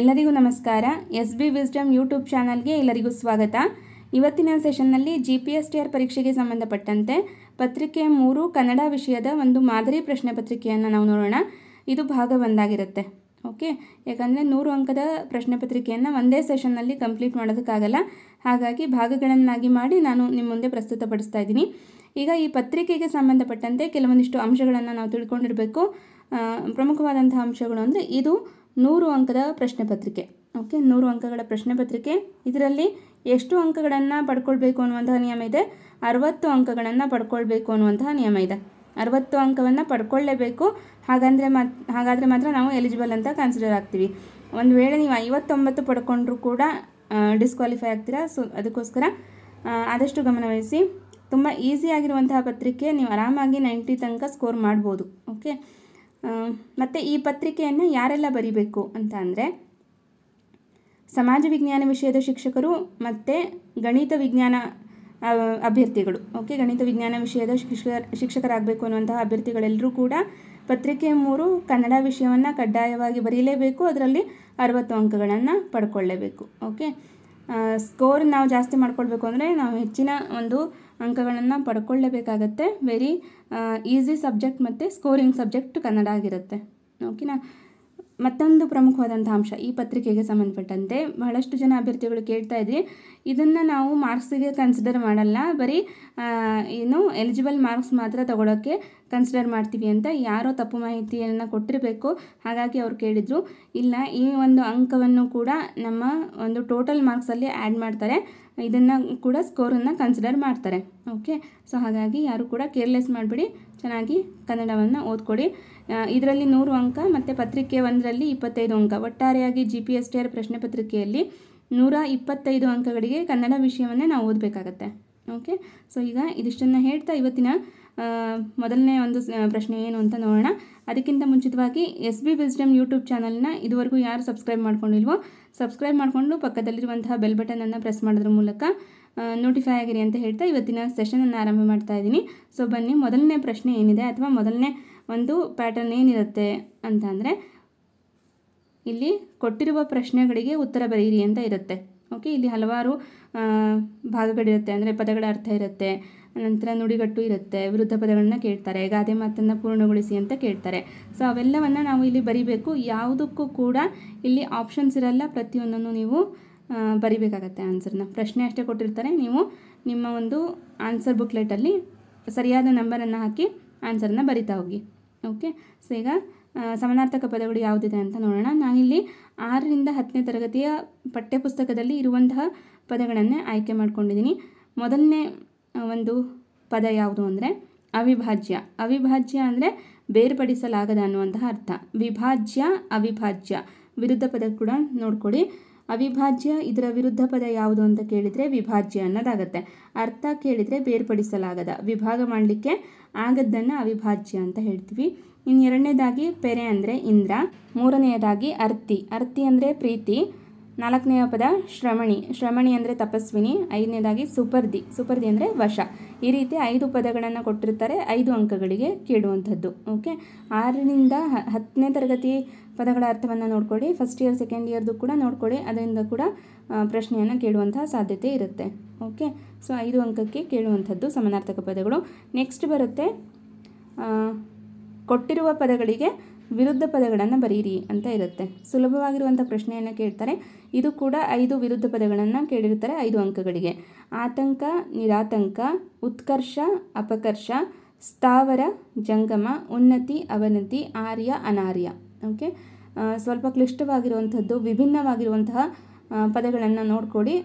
ಎಲ್ಲರಿಗೂ ನಮಸ್ಕಾರ S B wisdom YouTube ಚಾನಲ್ಗೆ ಎಲ್ಲರಿಗೂ ಸ್ವಾಗತ ಇವತ್ತಿನ ಸೆಷನ್ನಲ್ಲಿ G P S T R ಪರೀಕ್ಷೆಗೆ ಸಂಬಂಧಪಟ್ಟಂತೆ ಪತ್ರಿಕೆ ಮೂರು ಕನ್ನಡ ವಿಷಯದ ಒಂದು ಮಾದರಿ ಪ್ರಶ್ನೆ ಪತ್ರಿಕೆಯನ್ನು ನಾವು ನೋಡೋಣ ಇದು ಭಾಗ ಒಂದಾಗಿರುತ್ತೆ ಓಕೆ ಯಾಕಂದರೆ ನೂರು ಅಂಕದ ಪ್ರಶ್ನೆ ಪತ್ರಿಕೆಯನ್ನು ಒಂದೇ ಸೆಷನ್ನಲ್ಲಿ ಕಂಪ್ಲೀಟ್ ಮಾಡೋದಕ್ಕಾಗಲ್ಲ ಹಾಗಾಗಿ ಭಾಗಗಳನ್ನಾಗಿ ಮಾಡಿ ನಾನು ನಿಮ್ಮ ಮುಂದೆ ಪ್ರಸ್ತುತಪಡಿಸ್ತಾ ಇದ್ದೀನಿ ಈಗ ಈ ಪತ್ರಿಕೆಗೆ ಸಂಬಂಧಪಟ್ಟಂತೆ ಕೆಲವೊಂದಿಷ್ಟು ಅಂಶಗಳನ್ನು ನಾವು ತಿಳ್ಕೊಂಡಿರಬೇಕು ಪ್ರಮುಖವಾದಂಥ ಅಂಶಗಳು ಅಂದರೆ ಇದು ನೂರು ಅಂಕದ ಪ್ರಶ್ನೆ ಪತ್ರಿಕೆ ಓಕೆ ನೂರು ಅಂಕಗಳ ಪ್ರಶ್ನೆ ಪತ್ರಿಕೆ ಇದರಲ್ಲಿ ಎಷ್ಟು ಅಂಕಗಳನ್ನು ಪಡ್ಕೊಳ್ಬೇಕು ಅನ್ನುವಂತಹ ನಿಯಮ ಇದೆ ಅರವತ್ತು ಅಂಕಗಳನ್ನು ಪಡ್ಕೊಳ್ಬೇಕು ಅನ್ನುವಂತಹ ನಿಯಮ ಇದೆ ಅರವತ್ತು ಅಂಕವನ್ನು ಪಡ್ಕೊಳ್ಳೇಬೇಕು ಹಾಗಂದರೆ ಮಾತ್ ಹಾಗಾದರೆ ಮಾತ್ರ ನಾವು ಎಲಿಜಿಬಲ್ ಅಂತ ಕನ್ಸಿಡರ್ ಆಗ್ತೀವಿ ಒಂದು ವೇಳೆ ನೀವು ಐವತ್ತೊಂಬತ್ತು ಪಡ್ಕೊಂಡ್ರೂ ಕೂಡ ಡಿಸ್ಕ್ವಾಲಿಫೈ ಆಗ್ತೀರಾ ಸೊ ಅದಕ್ಕೋಸ್ಕರ ಆದಷ್ಟು ಗಮನವಹಿಸಿ ತುಂಬ ಈಸಿ ಆಗಿರುವಂತಹ ಪತ್ರಿಕೆ ನೀವು ಆರಾಮಾಗಿ ನೈಂಟಿ ತನಕ ಸ್ಕೋರ್ ಮಾಡ್ಬೋದು ಓಕೆ ಮತ್ತು ಈ ಪತ್ರಿಕೆಯನ್ನು ಯಾರೆಲ್ಲ ಬರಿಬೇಕು ಅಂತ ಅಂದರೆ ಸಮಾಜ ವಿಜ್ಞಾನ ವಿಷಯದ ಶಿಕ್ಷಕರು ಮತ್ತು ಗಣಿತ ವಿಜ್ಞಾನ ಅಭ್ಯರ್ಥಿಗಳು ಓಕೆ ಗಣಿತ ವಿಜ್ಞಾನ ವಿಷಯದ ಶಿಕ್ಷಕ ಶಿಕ್ಷಕರಾಗಬೇಕು ಅನ್ನುವಂತಹ ಅಭ್ಯರ್ಥಿಗಳೆಲ್ಲರೂ ಕೂಡ ಪತ್ರಿಕೆ ಮೂರು ಕನ್ನಡ ವಿಷಯವನ್ನು ಕಡ್ಡಾಯವಾಗಿ ಬರೀಲೇಬೇಕು ಅದರಲ್ಲಿ ಅರವತ್ತು ಅಂಕಗಳನ್ನು ಪಡ್ಕೊಳ್ಳೇಬೇಕು ಓಕೆ ಸ್ಕೋರ್ ನಾವು ಜಾಸ್ತಿ ಮಾಡ್ಕೊಳ್ಬೇಕು ಅಂದರೆ ನಾವು ಹೆಚ್ಚಿನ ಒಂದು ಅಂಕಗಳನ್ನು ಪಡ್ಕೊಳ್ಳೇಬೇಕಾಗತ್ತೆ ವೆರಿ ಈಸಿ ಸಬ್ಜೆಕ್ಟ್ ಮತ್ತು ಸ್ಕೋರಿಂಗ್ ಸಬ್ಜೆಕ್ಟ್ ಕನ್ನಡ ಆಗಿರುತ್ತೆ ಓಕೆನಾ ಮತ್ತೊಂದು ಪ್ರಮುಖವಾದಂಥ ಅಂಶ ಈ ಪತ್ರಿಕೆಗೆ ಸಂಬಂಧಪಟ್ಟಂತೆ ಬಹಳಷ್ಟು ಜನ ಅಭ್ಯರ್ಥಿಗಳು ಕೇಳ್ತಾ ಇದ್ವಿ ಇದನ್ನು ನಾವು ಮಾರ್ಕ್ಸಿಗೆ ಕನ್ಸಿಡರ್ ಮಾಡಲ್ಲ ಬರೀ ಏನು ಎಲಿಜಿಬಲ್ ಮಾರ್ಕ್ಸ್ ಮಾತ್ರ ತಗೊಳ್ಳೋಕ್ಕೆ ಕನ್ಸಿಡರ್ ಮಾಡ್ತೀವಿ ಅಂತ ಯಾರೋ ತಪ್ಪು ಮಾಹಿತಿಯನ್ನು ಕೊಟ್ಟಿರಬೇಕು ಹಾಗಾಗಿ ಅವರು ಕೇಳಿದರು ಇಲ್ಲ ಈ ಒಂದು ಅಂಕವನ್ನು ಕೂಡ ನಮ್ಮ ಒಂದು ಟೋಟಲ್ ಮಾರ್ಕ್ಸಲ್ಲಿ ಆ್ಯಡ್ ಮಾಡ್ತಾರೆ ಇದನ್ನು ಕೂಡ ಸ್ಕೋರನ್ನು ಕನ್ಸಿಡರ್ ಮಾಡ್ತಾರೆ ಓಕೆ ಸೊ ಹಾಗಾಗಿ ಯಾರು ಕೂಡ ಕೇರ್ಲೆಸ್ ಮಾಡಿಬಿಡಿ ಚೆನ್ನಾಗಿ ಕನ್ನಡವನ್ನು ಓದ್ಕೊಡಿ ಇದರಲ್ಲಿ ನೂರು ಅಂಕ ಮತ್ತು ಪತ್ರಿಕೆ ಒಂದರಲ್ಲಿ ಇಪ್ಪತ್ತೈದು ಅಂಕ ಒಟ್ಟಾರೆಯಾಗಿ G P S T R ಪ್ರಶ್ನೆ ಪತ್ರಿಕೆಯಲ್ಲಿ ನೂರ ಇಪ್ಪತ್ತೈದು ಅಂಕಗಳಿಗೆ ಕನ್ನಡ ವಿಷಯವನ್ನೇ ನಾವು ಓದಬೇಕಾಗತ್ತೆ ಓಕೆ ಸೊ ಈಗ ಇದಿಷ್ಟನ್ನು ಹೇಳ್ತಾ ಇವತ್ತಿನ ಮೊದಲನೇ ಒಂದು ಪ್ರಶ್ನೆ ಏನು ಅಂತ ನೋಡೋಣ ಅದಕ್ಕಿಂತ ಮುಂಚಿತವಾಗಿ ಎಸ್ ಬಿ ವಿಸ್ಡಮ್ ಯೂಟ್ಯೂಬ್ ಚಾನಲ್ನ ಇದುವರೆಗೂ ಯಾರು ಸಬ್ಸ್ಕ್ರೈಬ್ ಮಾಡ್ಕೊಂಡಿಲ್ವೋ ಸಬ್ಸ್ಕ್ರೈಬ್ ಮಾಡಿಕೊಂಡು ಪಕ್ಕದಲ್ಲಿರುವಂತಹ ಬೆಲ್ ಬಟನನ್ನು ಪ್ರೆಸ್ ಮಾಡೋದ್ರ ಮೂಲಕ ನೋಟಿಫೈ ಆಗಿರಿ ಅಂತ ಹೇಳ್ತಾ ಇವತ್ತಿನ ಸೆಷನನ್ನು ಆರಂಭ ಮಾಡ್ತಾ ಇದ್ದೀನಿ ಸೊ ಬನ್ನಿ ಮೊದಲನೇ ಪ್ರಶ್ನೆ ಏನಿದೆ ಅಥವಾ ಮೊದಲನೇ ಒಂದು ಪ್ಯಾಟರ್ನ್ ಏನಿರುತ್ತೆ ಅಂತ ಅಂದರೆ ಇಲ್ಲಿ ಕೊಟ್ಟಿರುವ ಪ್ರಶ್ನೆಗಳಿಗೆ ಉತ್ತರ ಬರೆಯಿರಿ ಅಂತ ಇರುತ್ತೆ ಓಕೆ ಇಲ್ಲಿ ಹಲವಾರು ಭಾಗಗಳಿರುತ್ತೆ ಅಂದರೆ ಪದಗಳ ಅರ್ಥ ಇರುತ್ತೆ ನಂತರ ನುಡಿಗಟ್ಟು ಇರುತ್ತೆ ವಿರುದ್ಧ ಪದಗಳನ್ನ ಕೇಳ್ತಾರೆ ಗಾದೆ ಮಾತನ್ನು ಪೂರ್ಣಗೊಳಿಸಿ ಅಂತ ಕೇಳ್ತಾರೆ ಸೊ ಅವೆಲ್ಲವನ್ನು ನಾವು ಇಲ್ಲಿ ಬರಿಬೇಕು ಯಾವುದಕ್ಕೂ ಕೂಡ ಇಲ್ಲಿ ಆಪ್ಷನ್ಸ್ ಇರಲ್ಲ ಪ್ರತಿಯೊಂದನ್ನು ನೀವು ಬರಿಬೇಕಾಗತ್ತೆ ಆನ್ಸರ್ನ ಪ್ರಶ್ನೆ ಅಷ್ಟೇ ಕೊಟ್ಟಿರ್ತಾರೆ ನೀವು ನಿಮ್ಮ ಒಂದು ಆನ್ಸರ್ ಬುಕ್ಲೆಟಲ್ಲಿ ಸರಿಯಾದ ನಂಬರನ್ನು ಹಾಕಿ ಆನ್ಸರ್ನ ಬರಿತಾ ಹೋಗಿ ಓಕೆ ಸೊ ಈಗ ಸಮನಾರ್ಥಕ ಪದಗಳು ಯಾವುದಿದೆ ಅಂತ ನೋಡೋಣ ನಾನಿಲ್ಲಿ ಆರರಿಂದ ಹತ್ತನೇ ತರಗತಿಯ ಪಠ್ಯಪುಸ್ತಕದಲ್ಲಿ ಇರುವಂತಹ ಪದಗಳನ್ನೇ ಆಯ್ಕೆ ಮಾಡ್ಕೊಂಡಿದ್ದೀನಿ ಮೊದಲನೇ ಒಂದು ಪದ ಯಾವುದು ಅಂದರೆ ಅವಿಭಾಜ್ಯ ಅವಿಭಾಜ್ಯ ಅಂದರೆ ಬೇರ್ಪಡಿಸಲಾಗದ ಅನ್ನುವಂತಹ ಅರ್ಥ ವಿಭಾಜ್ಯ ಅವಿಭಾಜ್ಯ ವಿರುದ್ಧ ಪದ ಕೂಡ ನೋಡ್ಕೊಳ್ಳಿ ಅವಿಭಾಜ್ಯ ಇದರ ವಿರುದ್ಧ ಪದ ಯಾವುದು ಅಂತ ಕೇಳಿದರೆ ವಿಭಾಜ್ಯ ಅನ್ನೋದಾಗತ್ತೆ ಅರ್ಥ ಕೇಳಿದರೆ ಬೇರ್ಪಡಿಸಲಾಗದ ವಿಭಾಗ ಮಾಡಲಿಕ್ಕೆ ಆಗದ್ದನ್ನು ಅವಿಭಾಜ್ಯ ಅಂತ ಹೇಳ್ತೀವಿ ಇನ್ನು ಎರಡನೇದಾಗಿ ಪೆರೆ ಅಂದರೆ ಇಂದ್ರ ಮೂರನೆಯದಾಗಿ ಅರ್ತಿ ಅರ್ತಿ ಅಂದರೆ ಪ್ರೀತಿ ನಾಲ್ಕನೆಯ ಪದ ಶ್ರಮಣಿ ಶ್ರಮಣಿ ಅಂದರೆ ತಪಸ್ವಿನಿ ಐದನೇದಾಗಿ ಸುಪರ್ದಿ ಸುಪರ್ದಿ ಅಂದರೆ ವಶ ಈ ರೀತಿ ಐದು ಪದಗಳನ್ನು ಕೊಟ್ಟಿರ್ತಾರೆ ಐದು ಅಂಕಗಳಿಗೆ ಕೇಳುವಂಥದ್ದು ಓಕೆ ಆರರಿಂದ ಹತ್ತನೇ ತರಗತಿ ಪದಗಳ ಅರ್ಥವನ್ನು ನೋಡ್ಕೊಳ್ಳಿ ಫಸ್ಟ್ ಇಯರ್ ಸೆಕೆಂಡ್ ಇಯರ್ದು ಕೂಡ ನೋಡ್ಕೊಳ್ಳಿ ಅದರಿಂದ ಕೂಡ ಪ್ರಶ್ನೆಯನ್ನು ಕೇಳುವಂಥ ಸಾಧ್ಯತೆ ಇರುತ್ತೆ ಓಕೆ ಸೊ ಐದು ಅಂಕಕ್ಕೆ ಕೇಳುವಂಥದ್ದು ಸಮಾನಾರ್ಥಕ ಪದಗಳು ನೆಕ್ಸ್ಟ್ ಬರುತ್ತೆ ಕೊಟ್ಟಿರುವ ಪದಗಳಿಗೆ ವಿರುದ್ಧ ಪದಗಳನ್ನು ಬರೀರಿ ಅಂತ ಇರುತ್ತೆ ಸುಲಭವಾಗಿರುವಂಥ ಪ್ರಶ್ನೆಯನ್ನು ಕೇಳ್ತಾರೆ ಇದು ಕೂಡ ಐದು ವಿರುದ್ಧ ಪದಗಳನ್ನು ಕೇಳಿರ್ತಾರೆ ಐದು ಅಂಕಗಳಿಗೆ ಆತಂಕ ನಿರಾತಂಕ ಉತ್ಕರ್ಷ ಅಪಕರ್ಷ ಸ್ಥಾವರ ಜಂಗಮ ಉನ್ನತಿ ಅವನತಿ ಆರ್ಯ ಅನಾರ್ಯ ಓಕೆ ಸ್ವಲ್ಪ ಕ್ಲಿಷ್ಟವಾಗಿರುವಂಥದ್ದು ವಿಭಿನ್ನವಾಗಿರುವಂತಹ ಪದಗಳನ್ನು ನೋಡ್ಕೊಡಿ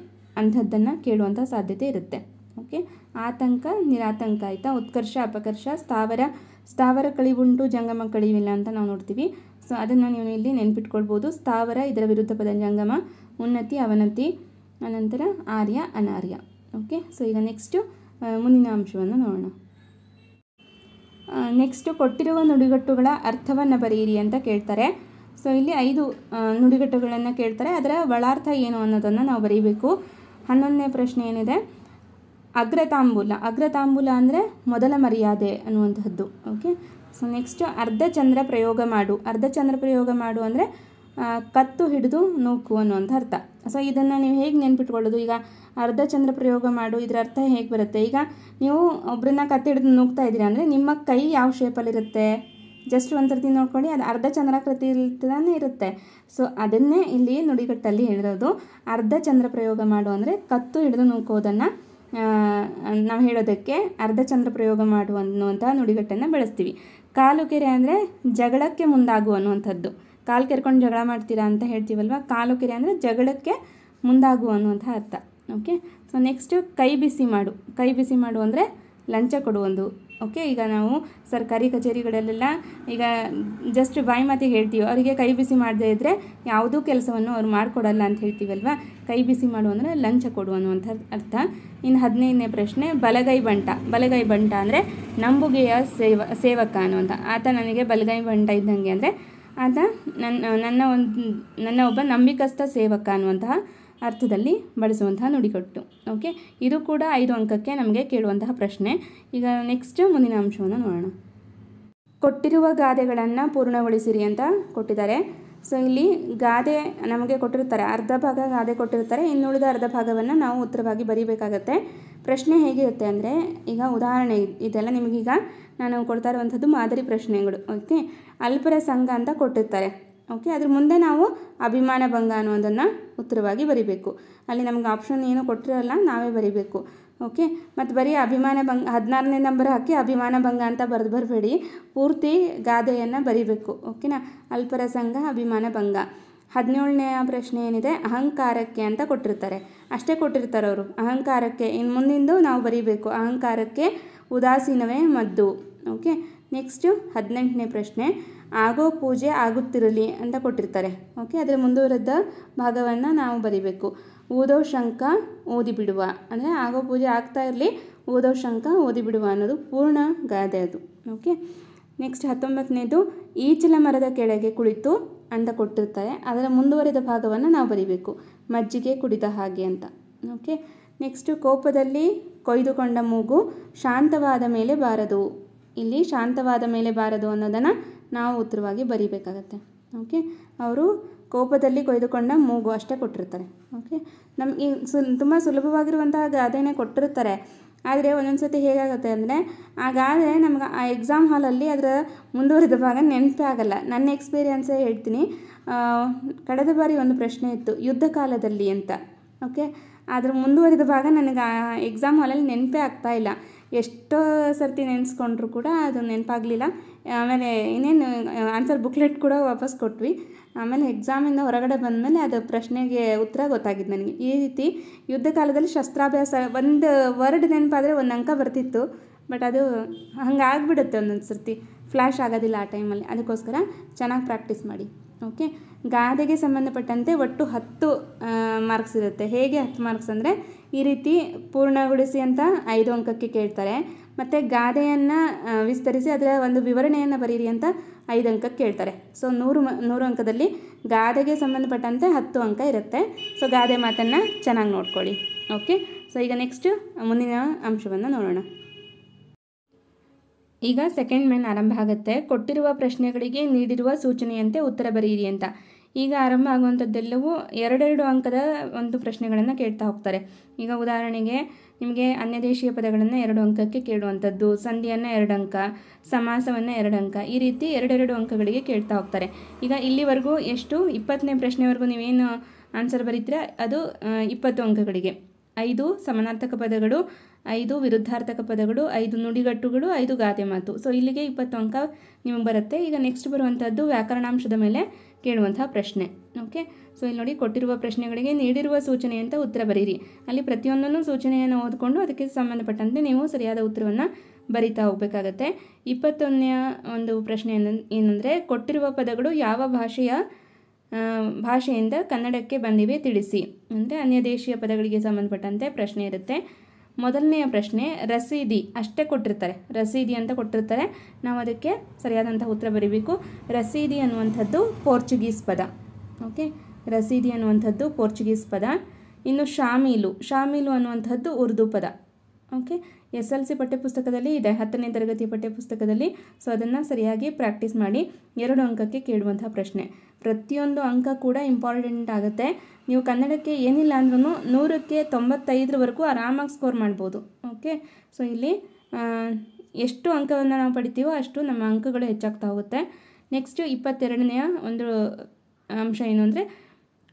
ಅಂಥದ್ದನ್ನು ಕೇಳುವಂಥ ಸಾಧ್ಯತೆ ಇರುತ್ತೆ ಓಕೆ ಆತಂಕ ನಿರಾತಂಕ ಆಯಿತಾ ಉತ್ಕರ್ಷ ಅಪಕರ್ಷ ಸ್ಥಾವರ ಸ್ಥಾವರ ಕಳಿವುಂಟು ಜಂಗಮ ಕಳಿವಿಲ್ಲ ಅಂತ ನಾವು ನೋಡ್ತೀವಿ ಸೊ ಅದನ್ನು ನೀವು ಇಲ್ಲಿ ನೆನ್ಪಿಟ್ಕೊಳ್ಬೋದು ಸ್ಥಾವರ ಇದರ ವಿರುದ್ಧ ಪದ ಜಂಗಮ ಉನ್ನತಿ ಅವನತಿ ಅನಂತರ ಆರ್ಯ ಅನಾರ್ಯ ಓಕೆ ಸೊ ಈಗ ನೆಕ್ಸ್ಟು ಮುಂದಿನ ಅಂಶವನ್ನು ನೋಡೋಣ ನೆಕ್ಸ್ಟು ಕೊಟ್ಟಿರುವ ನುಡಿಗಟ್ಟುಗಳ ಅರ್ಥವನ್ನು ಬರೆಯಿರಿ ಅಂತ ಕೇಳ್ತಾರೆ ಸೊ ಇಲ್ಲಿ ಐದು ನುಡಿಗಟ್ಟುಗಳನ್ನು ಕೇಳ್ತಾರೆ ಅದರ ಒಳಾರ್ಥ ಏನು ಅನ್ನೋದನ್ನು ನಾವು ಬರೀಬೇಕು ಹನ್ನೊಂದನೇ ಪ್ರಶ್ನೆ ಏನಿದೆ ಅಗ್ರತಾಂಬೂಲ ಅಗ್ರತಾಂಬೂಲ ಅಂದರೆ ಮೊದಲ ಮರ್ಯಾದೆ ಅನ್ನುವಂಥದ್ದು ಓಕೆ ಸೊ ನೆಕ್ಸ್ಟ್ ಚಂದ್ರ ಪ್ರಯೋಗ ಮಾಡು ಅರ್ಧ ಚಂದ್ರ ಪ್ರಯೋಗ ಮಾಡು ಅಂದರೆ ಕತ್ತು ಹಿಡಿದು ನೂಕು ಅನ್ನುವಂಥ ಅರ್ಥ ಸೊ ಇದನ್ನು ನೀವು ಹೇಗೆ ನೆನ್ಪಿಟ್ಕೊಳ್ಳೋದು ಈಗ ಅರ್ಧ ಚಂದ್ರ ಪ್ರಯೋಗ ಮಾಡು ಇದರ ಅರ್ಥ ಹೇಗೆ ಬರುತ್ತೆ ಈಗ ನೀವು ಒಬ್ಬರನ್ನ ಕತ್ತು ಹಿಡಿದು ನೂಕ್ತಾ ಇದ್ದೀರಾ ಅಂದರೆ ನಿಮ್ಮ ಕೈ ಯಾವ ಶೇಪಲ್ಲಿರುತ್ತೆ ಜಸ್ಟ್ ಒಂದು ಸರ್ತಿ ನೋಡ್ಕೊಳ್ಳಿ ಅದು ಅರ್ಧ ಚಂದ್ರ ತಾನೇ ಇರುತ್ತೆ ಸೊ ಅದನ್ನೇ ಇಲ್ಲಿ ನುಡಿಗಟ್ಟಲ್ಲಿ ಹೇಳಿರೋದು ಅರ್ಧ ಚಂದ್ರ ಪ್ರಯೋಗ ಮಾಡು ಅಂದರೆ ಕತ್ತು ಹಿಡಿದು ನೂಕೋದನ್ನು ನಾವು ಹೇಳೋದಕ್ಕೆ ಅರ್ಧಚಂದ್ರ ಪ್ರಯೋಗ ಮಾಡು ಅನ್ನುವಂತಹ ನುಡಿಗಟ್ಟನ್ನು ಬಳಸ್ತೀವಿ ಕಾಲು ಕೆರೆ ಅಂದರೆ ಜಗಳಕ್ಕೆ ಮುಂದಾಗು ಅನ್ನುವಂಥದ್ದು ಕಾಲು ಕೆರ್ಕೊಂಡು ಜಗಳ ಮಾಡ್ತೀರಾ ಅಂತ ಹೇಳ್ತೀವಲ್ವ ಕಾಲು ಕೆರೆ ಅಂದರೆ ಜಗಳಕ್ಕೆ ಮುಂದಾಗು ಅನ್ನುವಂಥ ಅರ್ಥ ಓಕೆ ಸೊ ನೆಕ್ಸ್ಟು ಕೈ ಬಿಸಿ ಮಾಡು ಕೈ ಬಿಸಿ ಮಾಡು ಅಂದರೆ ಲಂಚ ಕೊಡು ಓಕೆ ಈಗ ನಾವು ಸರ್ಕಾರಿ ಕಚೇರಿಗಳಲ್ಲೆಲ್ಲ ಈಗ ಜಸ್ಟ್ ಬಾಯಿ ಮಾತಿಗೆ ಹೇಳ್ತೀವಿ ಅವರಿಗೆ ಕೈ ಬಿಸಿ ಮಾಡದೇ ಇದ್ದರೆ ಯಾವುದೂ ಕೆಲಸವನ್ನು ಅವ್ರು ಮಾಡಿಕೊಡಲ್ಲ ಅಂತ ಹೇಳ್ತೀವಲ್ವಾ ಕೈ ಬಿಸಿ ಮಾಡು ಅಂದರೆ ಲಂಚ ಕೊಡು ಅನ್ನುವಂಥ ಅರ್ಥ ಇನ್ನು ಹದಿನೈದನೇ ಪ್ರಶ್ನೆ ಬಲಗೈ ಬಂಟ ಬಲಗೈ ಬಂಟ ಅಂದರೆ ನಂಬುಗೆಯ ಸೇವ ಸೇವಕ ಅನ್ನುವಂಥ ಆತ ನನಗೆ ಬಲಗೈ ಬಂಟ ಇದ್ದಂಗೆ ಅಂದರೆ ಆತ ನನ್ನ ನನ್ನ ಒಂದು ನನ್ನ ಒಬ್ಬ ನಂಬಿಕಸ್ಥ ಸೇವಕ ಅನ್ನುವಂತಹ ಅರ್ಥದಲ್ಲಿ ಬಳಸುವಂತಹ ನುಡಿಗಟ್ಟು ಓಕೆ ಇದು ಕೂಡ ಐದು ಅಂಕಕ್ಕೆ ನಮಗೆ ಕೇಳುವಂತಹ ಪ್ರಶ್ನೆ ಈಗ ನೆಕ್ಸ್ಟ್ ಮುಂದಿನ ಅಂಶವನ್ನು ನೋಡೋಣ ಕೊಟ್ಟಿರುವ ಗಾದೆಗಳನ್ನು ಪೂರ್ಣಗೊಳಿಸಿರಿ ಅಂತ ಕೊಟ್ಟಿದ್ದಾರೆ ಸೊ ಇಲ್ಲಿ ಗಾದೆ ನಮಗೆ ಕೊಟ್ಟಿರ್ತಾರೆ ಅರ್ಧ ಭಾಗ ಗಾದೆ ಕೊಟ್ಟಿರ್ತಾರೆ ಇನ್ನುಳಿದ ಅರ್ಧ ಭಾಗವನ್ನು ನಾವು ಉತ್ತರವಾಗಿ ಬರೀಬೇಕಾಗತ್ತೆ ಪ್ರಶ್ನೆ ಹೇಗಿರುತ್ತೆ ಅಂದರೆ ಈಗ ಉದಾಹರಣೆ ಇದೆಲ್ಲ ನಿಮಗೀಗ ನಾನು ಕೊಡ್ತಾ ಇರುವಂಥದ್ದು ಮಾದರಿ ಪ್ರಶ್ನೆಗಳು ಓಕೆ ಅಲ್ಪರ ಸಂಘ ಅಂತ ಕೊಟ್ಟಿರ್ತಾರೆ ಓಕೆ ಅದ್ರ ಮುಂದೆ ನಾವು ಅಭಿಮಾನ ಭಂಗ ಅನ್ನೋದನ್ನು ಉತ್ತರವಾಗಿ ಬರಿಬೇಕು ಅಲ್ಲಿ ನಮ್ಗೆ ಆಪ್ಷನ್ ಏನು ಕೊಟ್ಟಿರಲ್ಲ ನಾವೇ ಬರಿಬೇಕು ಓಕೆ ಮತ್ತು ಬರೀ ಅಭಿಮಾನ ಭಂಗ ಹದಿನಾರನೇ ನಂಬರ್ ಹಾಕಿ ಅಭಿಮಾನ ಭಂಗ ಅಂತ ಬರೆದು ಬರಬೇಡಿ ಪೂರ್ತಿ ಗಾದೆಯನ್ನು ಬರಿಬೇಕು ಓಕೆನಾ ಅಲ್ಪರಸಂಗ ಅಭಿಮಾನ ಭಂಗ ಹದಿನೇಳನೆಯ ಪ್ರಶ್ನೆ ಏನಿದೆ ಅಹಂಕಾರಕ್ಕೆ ಅಂತ ಕೊಟ್ಟಿರ್ತಾರೆ ಅಷ್ಟೇ ಕೊಟ್ಟಿರ್ತಾರೆ ಅವರು ಅಹಂಕಾರಕ್ಕೆ ಇನ್ನು ಮುಂದಿಂದು ನಾವು ಬರೀಬೇಕು ಅಹಂಕಾರಕ್ಕೆ ಉದಾಸೀನವೇ ಮದ್ದು ಓಕೆ ನೆಕ್ಸ್ಟು ಹದಿನೆಂಟನೇ ಪ್ರಶ್ನೆ ಆಗೋ ಪೂಜೆ ಆಗುತ್ತಿರಲಿ ಅಂತ ಕೊಟ್ಟಿರ್ತಾರೆ ಓಕೆ ಅದರ ಮುಂದುವರೆದ ಭಾಗವನ್ನು ನಾವು ಬರಿಬೇಕು ಊದೋ ಶಂಕ ಓದಿಬಿಡುವ ಅಂದರೆ ಆಗೋ ಪೂಜೆ ಆಗ್ತಾ ಇರಲಿ ಓದೋ ಶಂಕ ಓದಿಬಿಡುವ ಅನ್ನೋದು ಪೂರ್ಣ ಗಾದೆ ಅದು ಓಕೆ ನೆಕ್ಸ್ಟ್ ಹತ್ತೊಂಬತ್ತನೇದು ಈಚಲ ಮರದ ಕೆಳಗೆ ಕುಳಿತು ಅಂತ ಕೊಟ್ಟಿರ್ತಾರೆ ಅದರ ಮುಂದುವರೆದ ಭಾಗವನ್ನು ನಾವು ಬರಿಬೇಕು ಮಜ್ಜಿಗೆ ಕುಡಿದ ಹಾಗೆ ಅಂತ ಓಕೆ ನೆಕ್ಸ್ಟು ಕೋಪದಲ್ಲಿ ಕೊಯ್ದುಕೊಂಡ ಮೂಗು ಶಾಂತವಾದ ಮೇಲೆ ಬಾರದು ಇಲ್ಲಿ ಶಾಂತವಾದ ಮೇಲೆ ಬಾರದು ಅನ್ನೋದನ್ನು ನಾವು ಉತ್ತರವಾಗಿ ಬರೀಬೇಕಾಗತ್ತೆ ಓಕೆ ಅವರು ಕೋಪದಲ್ಲಿ ಕೊಯ್ದುಕೊಂಡ ಮೂಗು ಅಷ್ಟೇ ಕೊಟ್ಟಿರ್ತಾರೆ ಓಕೆ ನಮಗೆ ಸು ತುಂಬ ಸುಲಭವಾಗಿರುವಂತಹ ಗಾದೆನೇ ಕೊಟ್ಟಿರ್ತಾರೆ ಆದರೆ ಒಂದೊಂದು ಸರ್ತಿ ಹೇಗಾಗುತ್ತೆ ಅಂದರೆ ಆ ಗಾದೆ ನಮ್ಗೆ ಆ ಎಕ್ಸಾಮ್ ಹಾಲಲ್ಲಿ ಅದರ ಮುಂದುವರಿದ ಭಾಗ ನೆನಪೇ ಆಗಲ್ಲ ನನ್ನ ಎಕ್ಸ್ಪೀರಿಯನ್ಸೇ ಹೇಳ್ತೀನಿ ಕಳೆದ ಬಾರಿ ಒಂದು ಪ್ರಶ್ನೆ ಇತ್ತು ಯುದ್ಧ ಕಾಲದಲ್ಲಿ ಅಂತ ಓಕೆ ಅದರ ಮುಂದುವರಿದ ಭಾಗ ನನಗೆ ಆ ಎಕ್ಸಾಮ್ ಹಾಲಲ್ಲಿ ನೆನಪೇ ಆಗ್ತಾ ಇಲ್ಲ ಎಷ್ಟೋ ಸರ್ತಿ ನೆನೆಸ್ಕೊಂಡ್ರೂ ಕೂಡ ಅದು ನೆನಪಾಗಲಿಲ್ಲ ಆಮೇಲೆ ಇನ್ನೇನು ಆನ್ಸರ್ ಬುಕ್ಲೆಟ್ ಕೂಡ ವಾಪಸ್ ಕೊಟ್ವಿ ಆಮೇಲೆ ಎಕ್ಸಾಮಿಂದ ಹೊರಗಡೆ ಬಂದಮೇಲೆ ಅದು ಪ್ರಶ್ನೆಗೆ ಉತ್ತರ ಗೊತ್ತಾಗಿದ್ದು ನನಗೆ ಈ ರೀತಿ ಯುದ್ಧ ಕಾಲದಲ್ಲಿ ಶಸ್ತ್ರಾಭ್ಯಾಸ ಒಂದು ವರ್ಡ್ ನೆನಪಾದರೆ ಒಂದು ಅಂಕ ಬರ್ತಿತ್ತು ಬಟ್ ಅದು ಹಂಗೆ ಆಗಿಬಿಡುತ್ತೆ ಒಂದೊಂದು ಸರ್ತಿ ಫ್ಲ್ಯಾಶ್ ಆಗೋದಿಲ್ಲ ಆ ಟೈಮಲ್ಲಿ ಅದಕ್ಕೋಸ್ಕರ ಚೆನ್ನಾಗಿ ಪ್ರಾಕ್ಟೀಸ್ ಮಾಡಿ ಓಕೆ ಗಾದೆಗೆ ಸಂಬಂಧಪಟ್ಟಂತೆ ಒಟ್ಟು ಹತ್ತು ಮಾರ್ಕ್ಸ್ ಇರುತ್ತೆ ಹೇಗೆ ಹತ್ತು ಮಾರ್ಕ್ಸ್ ಅಂದರೆ ಈ ರೀತಿ ಪೂರ್ಣಗೊಳಿಸಿ ಅಂತ ಐದು ಅಂಕಕ್ಕೆ ಕೇಳ್ತಾರೆ ಮತ್ತು ಗಾದೆಯನ್ನು ವಿಸ್ತರಿಸಿ ಅದರ ಒಂದು ವಿವರಣೆಯನ್ನು ಬರೀರಿ ಅಂತ ಐದು ಅಂಕಕ್ಕೆ ಕೇಳ್ತಾರೆ ಸೊ ನೂರು ನೂರು ಅಂಕದಲ್ಲಿ ಗಾದೆಗೆ ಸಂಬಂಧಪಟ್ಟಂತೆ ಹತ್ತು ಅಂಕ ಇರುತ್ತೆ ಸೊ ಗಾದೆ ಮಾತನ್ನು ಚೆನ್ನಾಗಿ ನೋಡ್ಕೊಳ್ಳಿ ಓಕೆ ಸೊ ಈಗ ನೆಕ್ಸ್ಟ್ ಮುಂದಿನ ಅಂಶವನ್ನು ನೋಡೋಣ ಈಗ ಸೆಕೆಂಡ್ ಮೇನ್ ಆರಂಭ ಆಗುತ್ತೆ ಕೊಟ್ಟಿರುವ ಪ್ರಶ್ನೆಗಳಿಗೆ ನೀಡಿರುವ ಸೂಚನೆಯಂತೆ ಉತ್ತರ ಬರೆಯಿರಿ ಅಂತ ಈಗ ಆರಂಭ ಆಗುವಂಥದ್ದೆಲ್ಲವೂ ಎರಡೆರಡು ಅಂಕದ ಒಂದು ಪ್ರಶ್ನೆಗಳನ್ನು ಕೇಳ್ತಾ ಹೋಗ್ತಾರೆ ಈಗ ಉದಾಹರಣೆಗೆ ನಿಮಗೆ ಅನ್ಯದೇಶೀಯ ಪದಗಳನ್ನು ಎರಡು ಅಂಕಕ್ಕೆ ಕೇಳುವಂಥದ್ದು ಸಂಧಿಯನ್ನು ಎರಡು ಅಂಕ ಸಮಾಸವನ್ನು ಎರಡು ಅಂಕ ಈ ರೀತಿ ಎರಡೆರಡು ಅಂಕಗಳಿಗೆ ಕೇಳ್ತಾ ಹೋಗ್ತಾರೆ ಈಗ ಇಲ್ಲಿವರೆಗೂ ಎಷ್ಟು ಇಪ್ಪತ್ತನೇ ಪ್ರಶ್ನೆವರೆಗೂ ನೀವೇನು ಆನ್ಸರ್ ಬರೀತೀರ ಅದು ಇಪ್ಪತ್ತು ಅಂಕಗಳಿಗೆ ಐದು ಸಮಾನಾರ್ಥಕ ಪದಗಳು ಐದು ವಿರುದ್ಧಾರ್ಥಕ ಪದಗಳು ಐದು ನುಡಿಗಟ್ಟುಗಳು ಐದು ಗಾದೆ ಮಾತು ಸೊ ಇಲ್ಲಿಗೆ ಇಪ್ಪತ್ತು ಅಂಕ ನಿಮಗೆ ಬರುತ್ತೆ ಈಗ ನೆಕ್ಸ್ಟ್ ಬರುವಂಥದ್ದು ವ್ಯಾಕರಣಾಂಶದ ಮೇಲೆ ಕೇಳುವಂತಹ ಪ್ರಶ್ನೆ ಓಕೆ ಸೊ ಇಲ್ಲಿ ನೋಡಿ ಕೊಟ್ಟಿರುವ ಪ್ರಶ್ನೆಗಳಿಗೆ ನೀಡಿರುವ ಸೂಚನೆ ಅಂತ ಉತ್ತರ ಬರೀರಿ ಅಲ್ಲಿ ಪ್ರತಿಯೊಂದನ್ನು ಸೂಚನೆಯನ್ನು ಓದಿಕೊಂಡು ಅದಕ್ಕೆ ಸಂಬಂಧಪಟ್ಟಂತೆ ನೀವು ಸರಿಯಾದ ಉತ್ತರವನ್ನು ಬರಿತಾ ಹೋಗಬೇಕಾಗತ್ತೆ ಇಪ್ಪತ್ತೊಂದನೆಯ ಒಂದು ಪ್ರಶ್ನೆ ಏನಂದರೆ ಕೊಟ್ಟಿರುವ ಪದಗಳು ಯಾವ ಭಾಷೆಯ ಭಾಷೆಯಿಂದ ಕನ್ನಡಕ್ಕೆ ಬಂದಿವೆ ತಿಳಿಸಿ ಅಂದರೆ ಅನ್ಯ ದೇಶೀಯ ಪದಗಳಿಗೆ ಸಂಬಂಧಪಟ್ಟಂತೆ ಪ್ರಶ್ನೆ ಇರುತ್ತೆ ಮೊದಲನೆಯ ಪ್ರಶ್ನೆ ರಸೀದಿ ಅಷ್ಟೇ ಕೊಟ್ಟಿರ್ತಾರೆ ರಸೀದಿ ಅಂತ ಕೊಟ್ಟಿರ್ತಾರೆ ನಾವು ಅದಕ್ಕೆ ಸರಿಯಾದಂಥ ಉತ್ತರ ಬರೀಬೇಕು ರಸೀದಿ ಅನ್ನುವಂಥದ್ದು ಪೋರ್ಚುಗೀಸ್ ಪದ ಓಕೆ ರಸೀದಿ ಅನ್ನುವಂಥದ್ದು ಪೋರ್ಚುಗೀಸ್ ಪದ ಇನ್ನು ಶಾಮೀಲು ಶಾಮೀಲು ಅನ್ನುವಂಥದ್ದು ಉರ್ದು ಪದ ಓಕೆ ಎಸ್ ಎಲ್ ಸಿ ಪಠ್ಯಪುಸ್ತಕದಲ್ಲಿ ಇದೆ ಹತ್ತನೇ ತರಗತಿ ಪಠ್ಯಪುಸ್ತಕದಲ್ಲಿ ಸೊ ಅದನ್ನು ಸರಿಯಾಗಿ ಪ್ರಾಕ್ಟೀಸ್ ಮಾಡಿ ಎರಡು ಅಂಕಕ್ಕೆ ಕೇಳುವಂಥ ಪ್ರಶ್ನೆ ಪ್ರತಿಯೊಂದು ಅಂಕ ಕೂಡ ಇಂಪಾರ್ಟೆಂಟ್ ಆಗುತ್ತೆ ನೀವು ಕನ್ನಡಕ್ಕೆ ಏನಿಲ್ಲ ಅಂದ್ರೂ ನೂರಕ್ಕೆ ತೊಂಬತ್ತೈದರವರೆಗೂ ಆರಾಮಾಗಿ ಸ್ಕೋರ್ ಮಾಡ್ಬೋದು ಓಕೆ ಸೊ ಇಲ್ಲಿ ಎಷ್ಟು ಅಂಕವನ್ನು ನಾವು ಪಡಿತೀವೋ ಅಷ್ಟು ನಮ್ಮ ಅಂಕಗಳು ಹೆಚ್ಚಾಗ್ತಾ ಹೋಗುತ್ತೆ ನೆಕ್ಸ್ಟು ಇಪ್ಪತ್ತೆರಡನೆಯ ಒಂದು ಅಂಶ ಏನು ಅಂದರೆ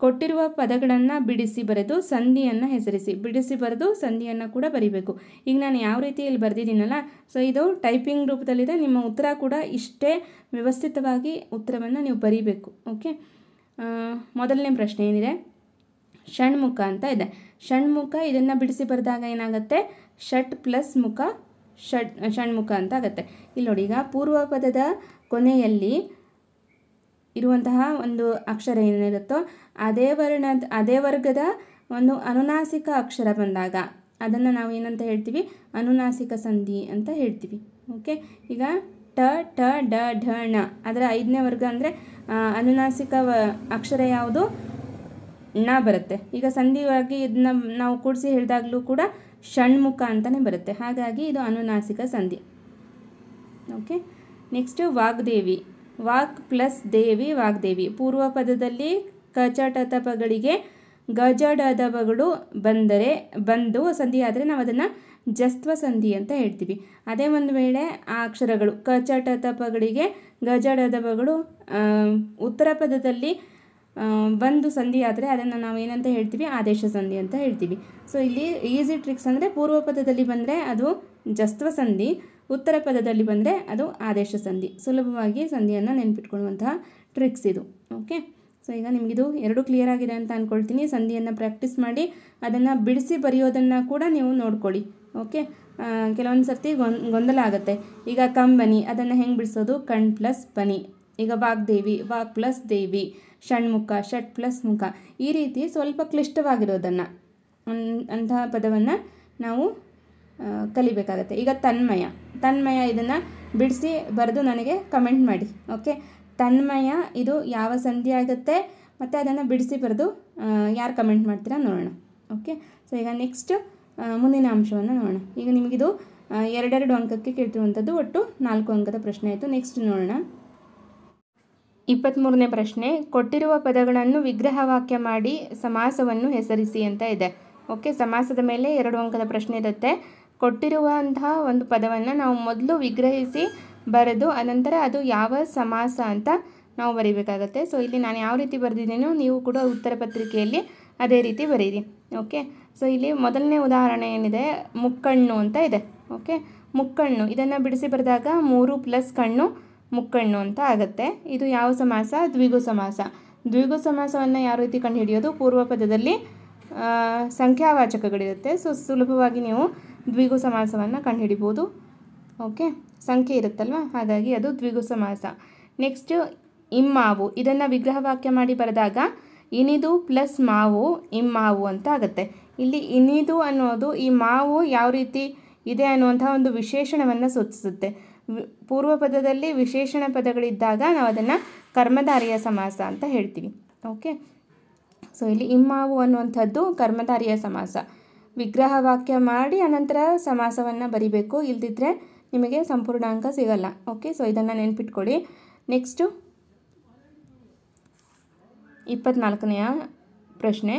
ಕೊಟ್ಟಿರುವ ಪದಗಳನ್ನು ಬಿಡಿಸಿ ಬರೆದು ಸಂಧಿಯನ್ನು ಹೆಸರಿಸಿ ಬಿಡಿಸಿ ಬರೆದು ಸಂಧಿಯನ್ನು ಕೂಡ ಬರಿಬೇಕು ಈಗ ನಾನು ಯಾವ ರೀತಿ ಇಲ್ಲಿ ಬರೆದಿದ್ದೀನಲ್ಲ ಸೊ ಇದು ಟೈಪಿಂಗ್ ರೂಪದಲ್ಲಿದೆ ನಿಮ್ಮ ಉತ್ತರ ಕೂಡ ಇಷ್ಟೇ ವ್ಯವಸ್ಥಿತವಾಗಿ ಉತ್ತರವನ್ನು ನೀವು ಬರೀಬೇಕು ಓಕೆ ಮೊದಲನೇ ಪ್ರಶ್ನೆ ಏನಿದೆ ಷಣ್ಮುಖ ಅಂತ ಇದೆ ಷಣ್ಮುಖ ಇದನ್ನು ಬಿಡಿಸಿ ಬರೆದಾಗ ಏನಾಗುತ್ತೆ ಷಟ್ ಪ್ಲಸ್ ಮುಖ ಷಡ್ ಷಣ್ಮುಖ ಅಂತ ಆಗುತ್ತೆ ಇಲ್ಲಿ ನೋಡಿ ಈಗ ಪೂರ್ವ ಪದದ ಕೊನೆಯಲ್ಲಿ ಇರುವಂತಹ ಒಂದು ಅಕ್ಷರ ಏನಿರುತ್ತೋ ಅದೇ ವರ್ಣದ ಅದೇ ವರ್ಗದ ಒಂದು ಅನುನಾಸಿಕ ಅಕ್ಷರ ಬಂದಾಗ ಅದನ್ನು ನಾವು ಏನಂತ ಹೇಳ್ತೀವಿ ಅನುನಾಸಿಕ ಸಂಧಿ ಅಂತ ಹೇಳ್ತೀವಿ ಓಕೆ ಈಗ ಟ ಟ ಡ ಢ ಣ ಅದರ ಐದನೇ ವರ್ಗ ಅಂದರೆ ಅನುನಾಸಿಕ ವ ಅಕ್ಷರ ಯಾವುದು ಣ ಬರುತ್ತೆ ಈಗ ಸಂಧಿವಾಗಿ ಇದನ್ನ ನಾವು ಕೂಡಿಸಿ ಹೇಳಿದಾಗಲೂ ಕೂಡ ಷಣ್ಮುಖ ಅಂತಲೇ ಬರುತ್ತೆ ಹಾಗಾಗಿ ಇದು ಅನುನಾಸಿಕ ಸಂಧಿ ಓಕೆ ನೆಕ್ಸ್ಟು ವಾಗ್ದೇವಿ ವಾಕ್ ಪ್ಲಸ್ ದೇವಿ ವಾಗ್ದೇವಿ ಪೂರ್ವಪದದಲ್ಲಿ ಕಚಟತಪಗಳಿಗೆ ಬಗಳು ಬಂದರೆ ಬಂದು ಸಂಧಿ ಆದರೆ ನಾವು ಅದನ್ನು ಜಸ್ತ್ವ ಸಂಧಿ ಅಂತ ಹೇಳ್ತೀವಿ ಅದೇ ಒಂದು ವೇಳೆ ಆ ಅಕ್ಷರಗಳು ಕಚಟತಪಗಳಿಗೆ ಗಜಡದಪಗಳು ಉತ್ತರ ಪದದಲ್ಲಿ ಬಂದು ಸಂಧಿ ಆದರೆ ಅದನ್ನು ನಾವು ಏನಂತ ಹೇಳ್ತೀವಿ ಆದೇಶ ಸಂಧಿ ಅಂತ ಹೇಳ್ತೀವಿ ಸೊ ಇಲ್ಲಿ ಈಸಿ ಟ್ರಿಕ್ಸ್ ಅಂದರೆ ಪೂರ್ವ ಪದದಲ್ಲಿ ಬಂದರೆ ಅದು ಜಸ್ತ್ವ ಸಂಧಿ ಉತ್ತರ ಪದದಲ್ಲಿ ಬಂದರೆ ಅದು ಆದೇಶ ಸಂಧಿ ಸುಲಭವಾಗಿ ಸಂಧಿಯನ್ನು ನೆನ್ಪಿಟ್ಕೊಳ್ಳುವಂತಹ ಟ್ರಿಕ್ಸ್ ಇದು ಓಕೆ ಸೊ ಈಗ ನಿಮಗಿದು ಎರಡು ಕ್ಲಿಯರ್ ಆಗಿದೆ ಅಂತ ಅಂದ್ಕೊಳ್ತೀನಿ ಸಂಧಿಯನ್ನು ಪ್ರಾಕ್ಟೀಸ್ ಮಾಡಿ ಅದನ್ನು ಬಿಡಿಸಿ ಬರೆಯೋದನ್ನು ಕೂಡ ನೀವು ನೋಡ್ಕೊಳ್ಳಿ ಓಕೆ ಕೆಲವೊಂದು ಸರ್ತಿ ಗೊಂದಲ ಆಗುತ್ತೆ ಈಗ ಕಂಬನಿ ಅದನ್ನು ಹೆಂಗೆ ಬಿಡಿಸೋದು ಕಣ್ ಪ್ಲಸ್ ಬನಿ ಈಗ ವಾಗ್ದೇವಿ ವಾಗ್ ಪ್ಲಸ್ ದೇವಿ ಷಣ್ಮುಖ ಷಟ್ ಪ್ಲಸ್ ಮುಖ ಈ ರೀತಿ ಸ್ವಲ್ಪ ಕ್ಲಿಷ್ಟವಾಗಿರೋದನ್ನು ಅಂತಹ ಪದವನ್ನು ನಾವು ಕಲಿಬೇಕಾಗತ್ತೆ ಈಗ ತನ್ಮಯ ತನ್ಮಯ ಇದನ್ನು ಬಿಡಿಸಿ ಬರೆದು ನನಗೆ ಕಮೆಂಟ್ ಮಾಡಿ ಓಕೆ ತನ್ಮಯ ಇದು ಯಾವ ಸಂಧಿ ಆಗುತ್ತೆ ಮತ್ತು ಅದನ್ನು ಬಿಡಿಸಿ ಬರೆದು ಯಾರು ಕಮೆಂಟ್ ಮಾಡ್ತೀರಾ ನೋಡೋಣ ಓಕೆ ಸೊ ಈಗ ನೆಕ್ಸ್ಟ್ ಮುಂದಿನ ಅಂಶವನ್ನು ನೋಡೋಣ ಈಗ ನಿಮಗಿದು ಎರಡೆರಡು ಅಂಕಕ್ಕೆ ಕೇಳ್ತಿರುವಂಥದ್ದು ಒಟ್ಟು ನಾಲ್ಕು ಅಂಕದ ಪ್ರಶ್ನೆ ಆಯಿತು ನೆಕ್ಸ್ಟ್ ನೋಡೋಣ ಇಪ್ಪತ್ತ್ಮೂರನೇ ಪ್ರಶ್ನೆ ಕೊಟ್ಟಿರುವ ಪದಗಳನ್ನು ವಿಗ್ರಹವಾಕ್ಯ ಮಾಡಿ ಸಮಾಸವನ್ನು ಹೆಸರಿಸಿ ಅಂತ ಇದೆ ಓಕೆ ಸಮಾಸದ ಮೇಲೆ ಎರಡು ಅಂಕದ ಪ್ರಶ್ನೆ ಇರುತ್ತೆ ಕೊಟ್ಟಿರುವಂತಹ ಒಂದು ಪದವನ್ನು ನಾವು ಮೊದಲು ವಿಗ್ರಹಿಸಿ ಬರೆದು ಅನಂತರ ಅದು ಯಾವ ಸಮಾಸ ಅಂತ ನಾವು ಬರೀಬೇಕಾಗತ್ತೆ ಸೊ ಇಲ್ಲಿ ನಾನು ಯಾವ ರೀತಿ ಬರೆದಿದ್ದೀನೋ ನೀವು ಕೂಡ ಉತ್ತರ ಪತ್ರಿಕೆಯಲ್ಲಿ ಅದೇ ರೀತಿ ಬರೀರಿ ಓಕೆ ಸೊ ಇಲ್ಲಿ ಮೊದಲನೇ ಉದಾಹರಣೆ ಏನಿದೆ ಮುಕ್ಕಣ್ಣು ಅಂತ ಇದೆ ಓಕೆ ಮುಕ್ಕಣ್ಣು ಇದನ್ನು ಬಿಡಿಸಿ ಬರೆದಾಗ ಮೂರು ಪ್ಲಸ್ ಕಣ್ಣು ಮುಕ್ಕಣ್ಣು ಅಂತ ಆಗುತ್ತೆ ಇದು ಯಾವ ಸಮಾಸ ದ್ವಿಗು ಸಮಾಸ ದ್ವಿಗು ಸಮಾಸವನ್ನು ಯಾವ ರೀತಿ ಕಂಡುಹಿಡಿಯೋದು ಪೂರ್ವ ಪದದಲ್ಲಿ ಸಂಖ್ಯಾವಾಚಕಗಳಿರುತ್ತೆ ಸೊ ಸುಲಭವಾಗಿ ನೀವು ದ್ವಿಗು ಸಮಾಸವನ್ನು ಕಂಡುಹಿಡಿಬೋದು ಓಕೆ ಸಂಖ್ಯೆ ಇರುತ್ತಲ್ವ ಹಾಗಾಗಿ ಅದು ದ್ವಿಗು ಸಮಾಸ ನೆಕ್ಸ್ಟ್ ಇಮ್ಮಾವು ಇದನ್ನು ವಿಗ್ರಹ ವಾಕ್ಯ ಮಾಡಿ ಬರೆದಾಗ ಇನಿದು ಪ್ಲಸ್ ಮಾವು ಇಮ್ಮಾವು ಅಂತ ಆಗುತ್ತೆ ಇಲ್ಲಿ ಇನಿದು ಅನ್ನೋದು ಈ ಮಾವು ಯಾವ ರೀತಿ ಇದೆ ಅನ್ನುವಂಥ ಒಂದು ವಿಶೇಷಣವನ್ನು ಸೂಚಿಸುತ್ತೆ ಪೂರ್ವ ಪದದಲ್ಲಿ ವಿಶೇಷಣ ಪದಗಳಿದ್ದಾಗ ನಾವು ಅದನ್ನು ಕರ್ಮಧಾರಿಯ ಸಮಾಸ ಅಂತ ಹೇಳ್ತೀವಿ ಓಕೆ ಸೊ ಇಲ್ಲಿ ಇಮ್ಮಾವು ಅನ್ನುವಂಥದ್ದು ಕರ್ಮಧಾರಿಯ ಸಮಾಸ ವಿಗ್ರಹ ವಾಕ್ಯ ಮಾಡಿ ಅನಂತರ ಸಮಾಸವನ್ನು ಬರಿಬೇಕು ಇಲ್ದಿದ್ರೆ ನಿಮಗೆ ಸಂಪೂರ್ಣ ಅಂಕ ಸಿಗಲ್ಲ ಓಕೆ ಸೊ ಇದನ್ನು ನೆನ್ಪಿಟ್ಕೊಳ್ಳಿ ನೆಕ್ಸ್ಟು ಇಪ್ಪತ್ನಾಲ್ಕನೆಯ ಪ್ರಶ್ನೆ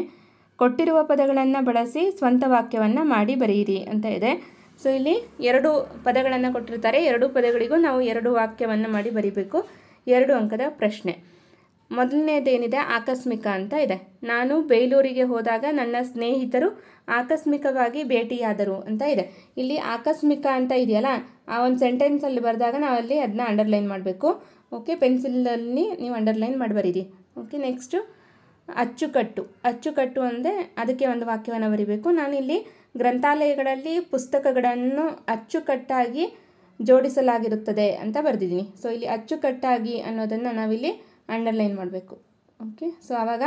ಕೊಟ್ಟಿರುವ ಪದಗಳನ್ನು ಬಳಸಿ ಸ್ವಂತ ವಾಕ್ಯವನ್ನು ಮಾಡಿ ಬರೆಯಿರಿ ಅಂತ ಇದೆ ಸೊ ಇಲ್ಲಿ ಎರಡು ಪದಗಳನ್ನು ಕೊಟ್ಟಿರ್ತಾರೆ ಎರಡು ಪದಗಳಿಗೂ ನಾವು ಎರಡು ವಾಕ್ಯವನ್ನು ಮಾಡಿ ಬರೀಬೇಕು ಎರಡು ಅಂಕದ ಪ್ರಶ್ನೆ ಮೊದಲನೇದೇನಿದೆ ಆಕಸ್ಮಿಕ ಅಂತ ಇದೆ ನಾನು ಬೇಲೂರಿಗೆ ಹೋದಾಗ ನನ್ನ ಸ್ನೇಹಿತರು ಆಕಸ್ಮಿಕವಾಗಿ ಭೇಟಿಯಾದರು ಅಂತ ಇದೆ ಇಲ್ಲಿ ಆಕಸ್ಮಿಕ ಅಂತ ಇದೆಯಲ್ಲ ಆ ಒಂದು ಸೆಂಟೆನ್ಸಲ್ಲಿ ಬರೆದಾಗ ನಾವು ಅಲ್ಲಿ ಅದನ್ನ ಅಂಡರ್ಲೈನ್ ಮಾಡಬೇಕು ಓಕೆ ಪೆನ್ಸಿಲಲ್ಲಿ ನೀವು ಅಂಡರ್ಲೈನ್ ಮಾಡಿ ಬರೀರಿ ಓಕೆ ನೆಕ್ಸ್ಟು ಅಚ್ಚುಕಟ್ಟು ಅಚ್ಚುಕಟ್ಟು ಅಂದರೆ ಅದಕ್ಕೆ ಒಂದು ವಾಕ್ಯವನ್ನು ಬರೀಬೇಕು ನಾನಿಲ್ಲಿ ಗ್ರಂಥಾಲಯಗಳಲ್ಲಿ ಪುಸ್ತಕಗಳನ್ನು ಅಚ್ಚುಕಟ್ಟಾಗಿ ಜೋಡಿಸಲಾಗಿರುತ್ತದೆ ಅಂತ ಬರೆದಿದ್ದೀನಿ ಸೊ ಇಲ್ಲಿ ಅಚ್ಚುಕಟ್ಟಾಗಿ ಅನ್ನೋದನ್ನು ನಾವಿಲ್ಲಿ ಅಂಡರ್ಲೈನ್ ಮಾಡಬೇಕು ಓಕೆ ಸೊ ಆವಾಗ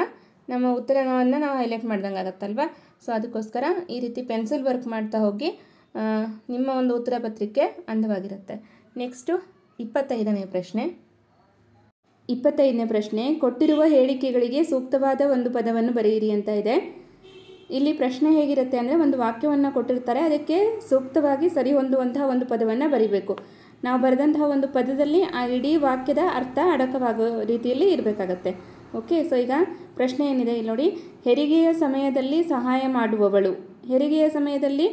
ನಮ್ಮ ಉತ್ತರವನ್ನು ನಾವು ಹೈಲೈಟ್ ಮಾಡ್ದಂಗೆ ಆಗತ್ತಲ್ವ ಸೊ ಅದಕ್ಕೋಸ್ಕರ ಈ ರೀತಿ ಪೆನ್ಸಿಲ್ ವರ್ಕ್ ಮಾಡ್ತಾ ಹೋಗಿ ನಿಮ್ಮ ಒಂದು ಉತ್ತರ ಪತ್ರಿಕೆ ಅಂದವಾಗಿರುತ್ತೆ ನೆಕ್ಸ್ಟು ಇಪ್ಪತ್ತೈದನೇ ಪ್ರಶ್ನೆ ಇಪ್ಪತ್ತೈದನೇ ಪ್ರಶ್ನೆ ಕೊಟ್ಟಿರುವ ಹೇಳಿಕೆಗಳಿಗೆ ಸೂಕ್ತವಾದ ಒಂದು ಪದವನ್ನು ಬರೆಯಿರಿ ಅಂತ ಇದೆ ಇಲ್ಲಿ ಪ್ರಶ್ನೆ ಹೇಗಿರುತ್ತೆ ಅಂದರೆ ಒಂದು ವಾಕ್ಯವನ್ನು ಕೊಟ್ಟಿರ್ತಾರೆ ಅದಕ್ಕೆ ಸೂಕ್ತವಾಗಿ ಸರಿ ಹೊಂದುವಂತಹ ಒಂದು ಪದವನ್ನು ಬರೀಬೇಕು ನಾವು ಬರೆದಂತಹ ಒಂದು ಪದದಲ್ಲಿ ಆ ಇಡೀ ವಾಕ್ಯದ ಅರ್ಥ ಅಡಕವಾಗೋ ರೀತಿಯಲ್ಲಿ ಇರಬೇಕಾಗತ್ತೆ ಓಕೆ ಸೊ ಈಗ ಪ್ರಶ್ನೆ ಏನಿದೆ ಇಲ್ಲಿ ನೋಡಿ ಹೆರಿಗೆಯ ಸಮಯದಲ್ಲಿ ಸಹಾಯ ಮಾಡುವವಳು ಹೆರಿಗೆಯ ಸಮಯದಲ್ಲಿ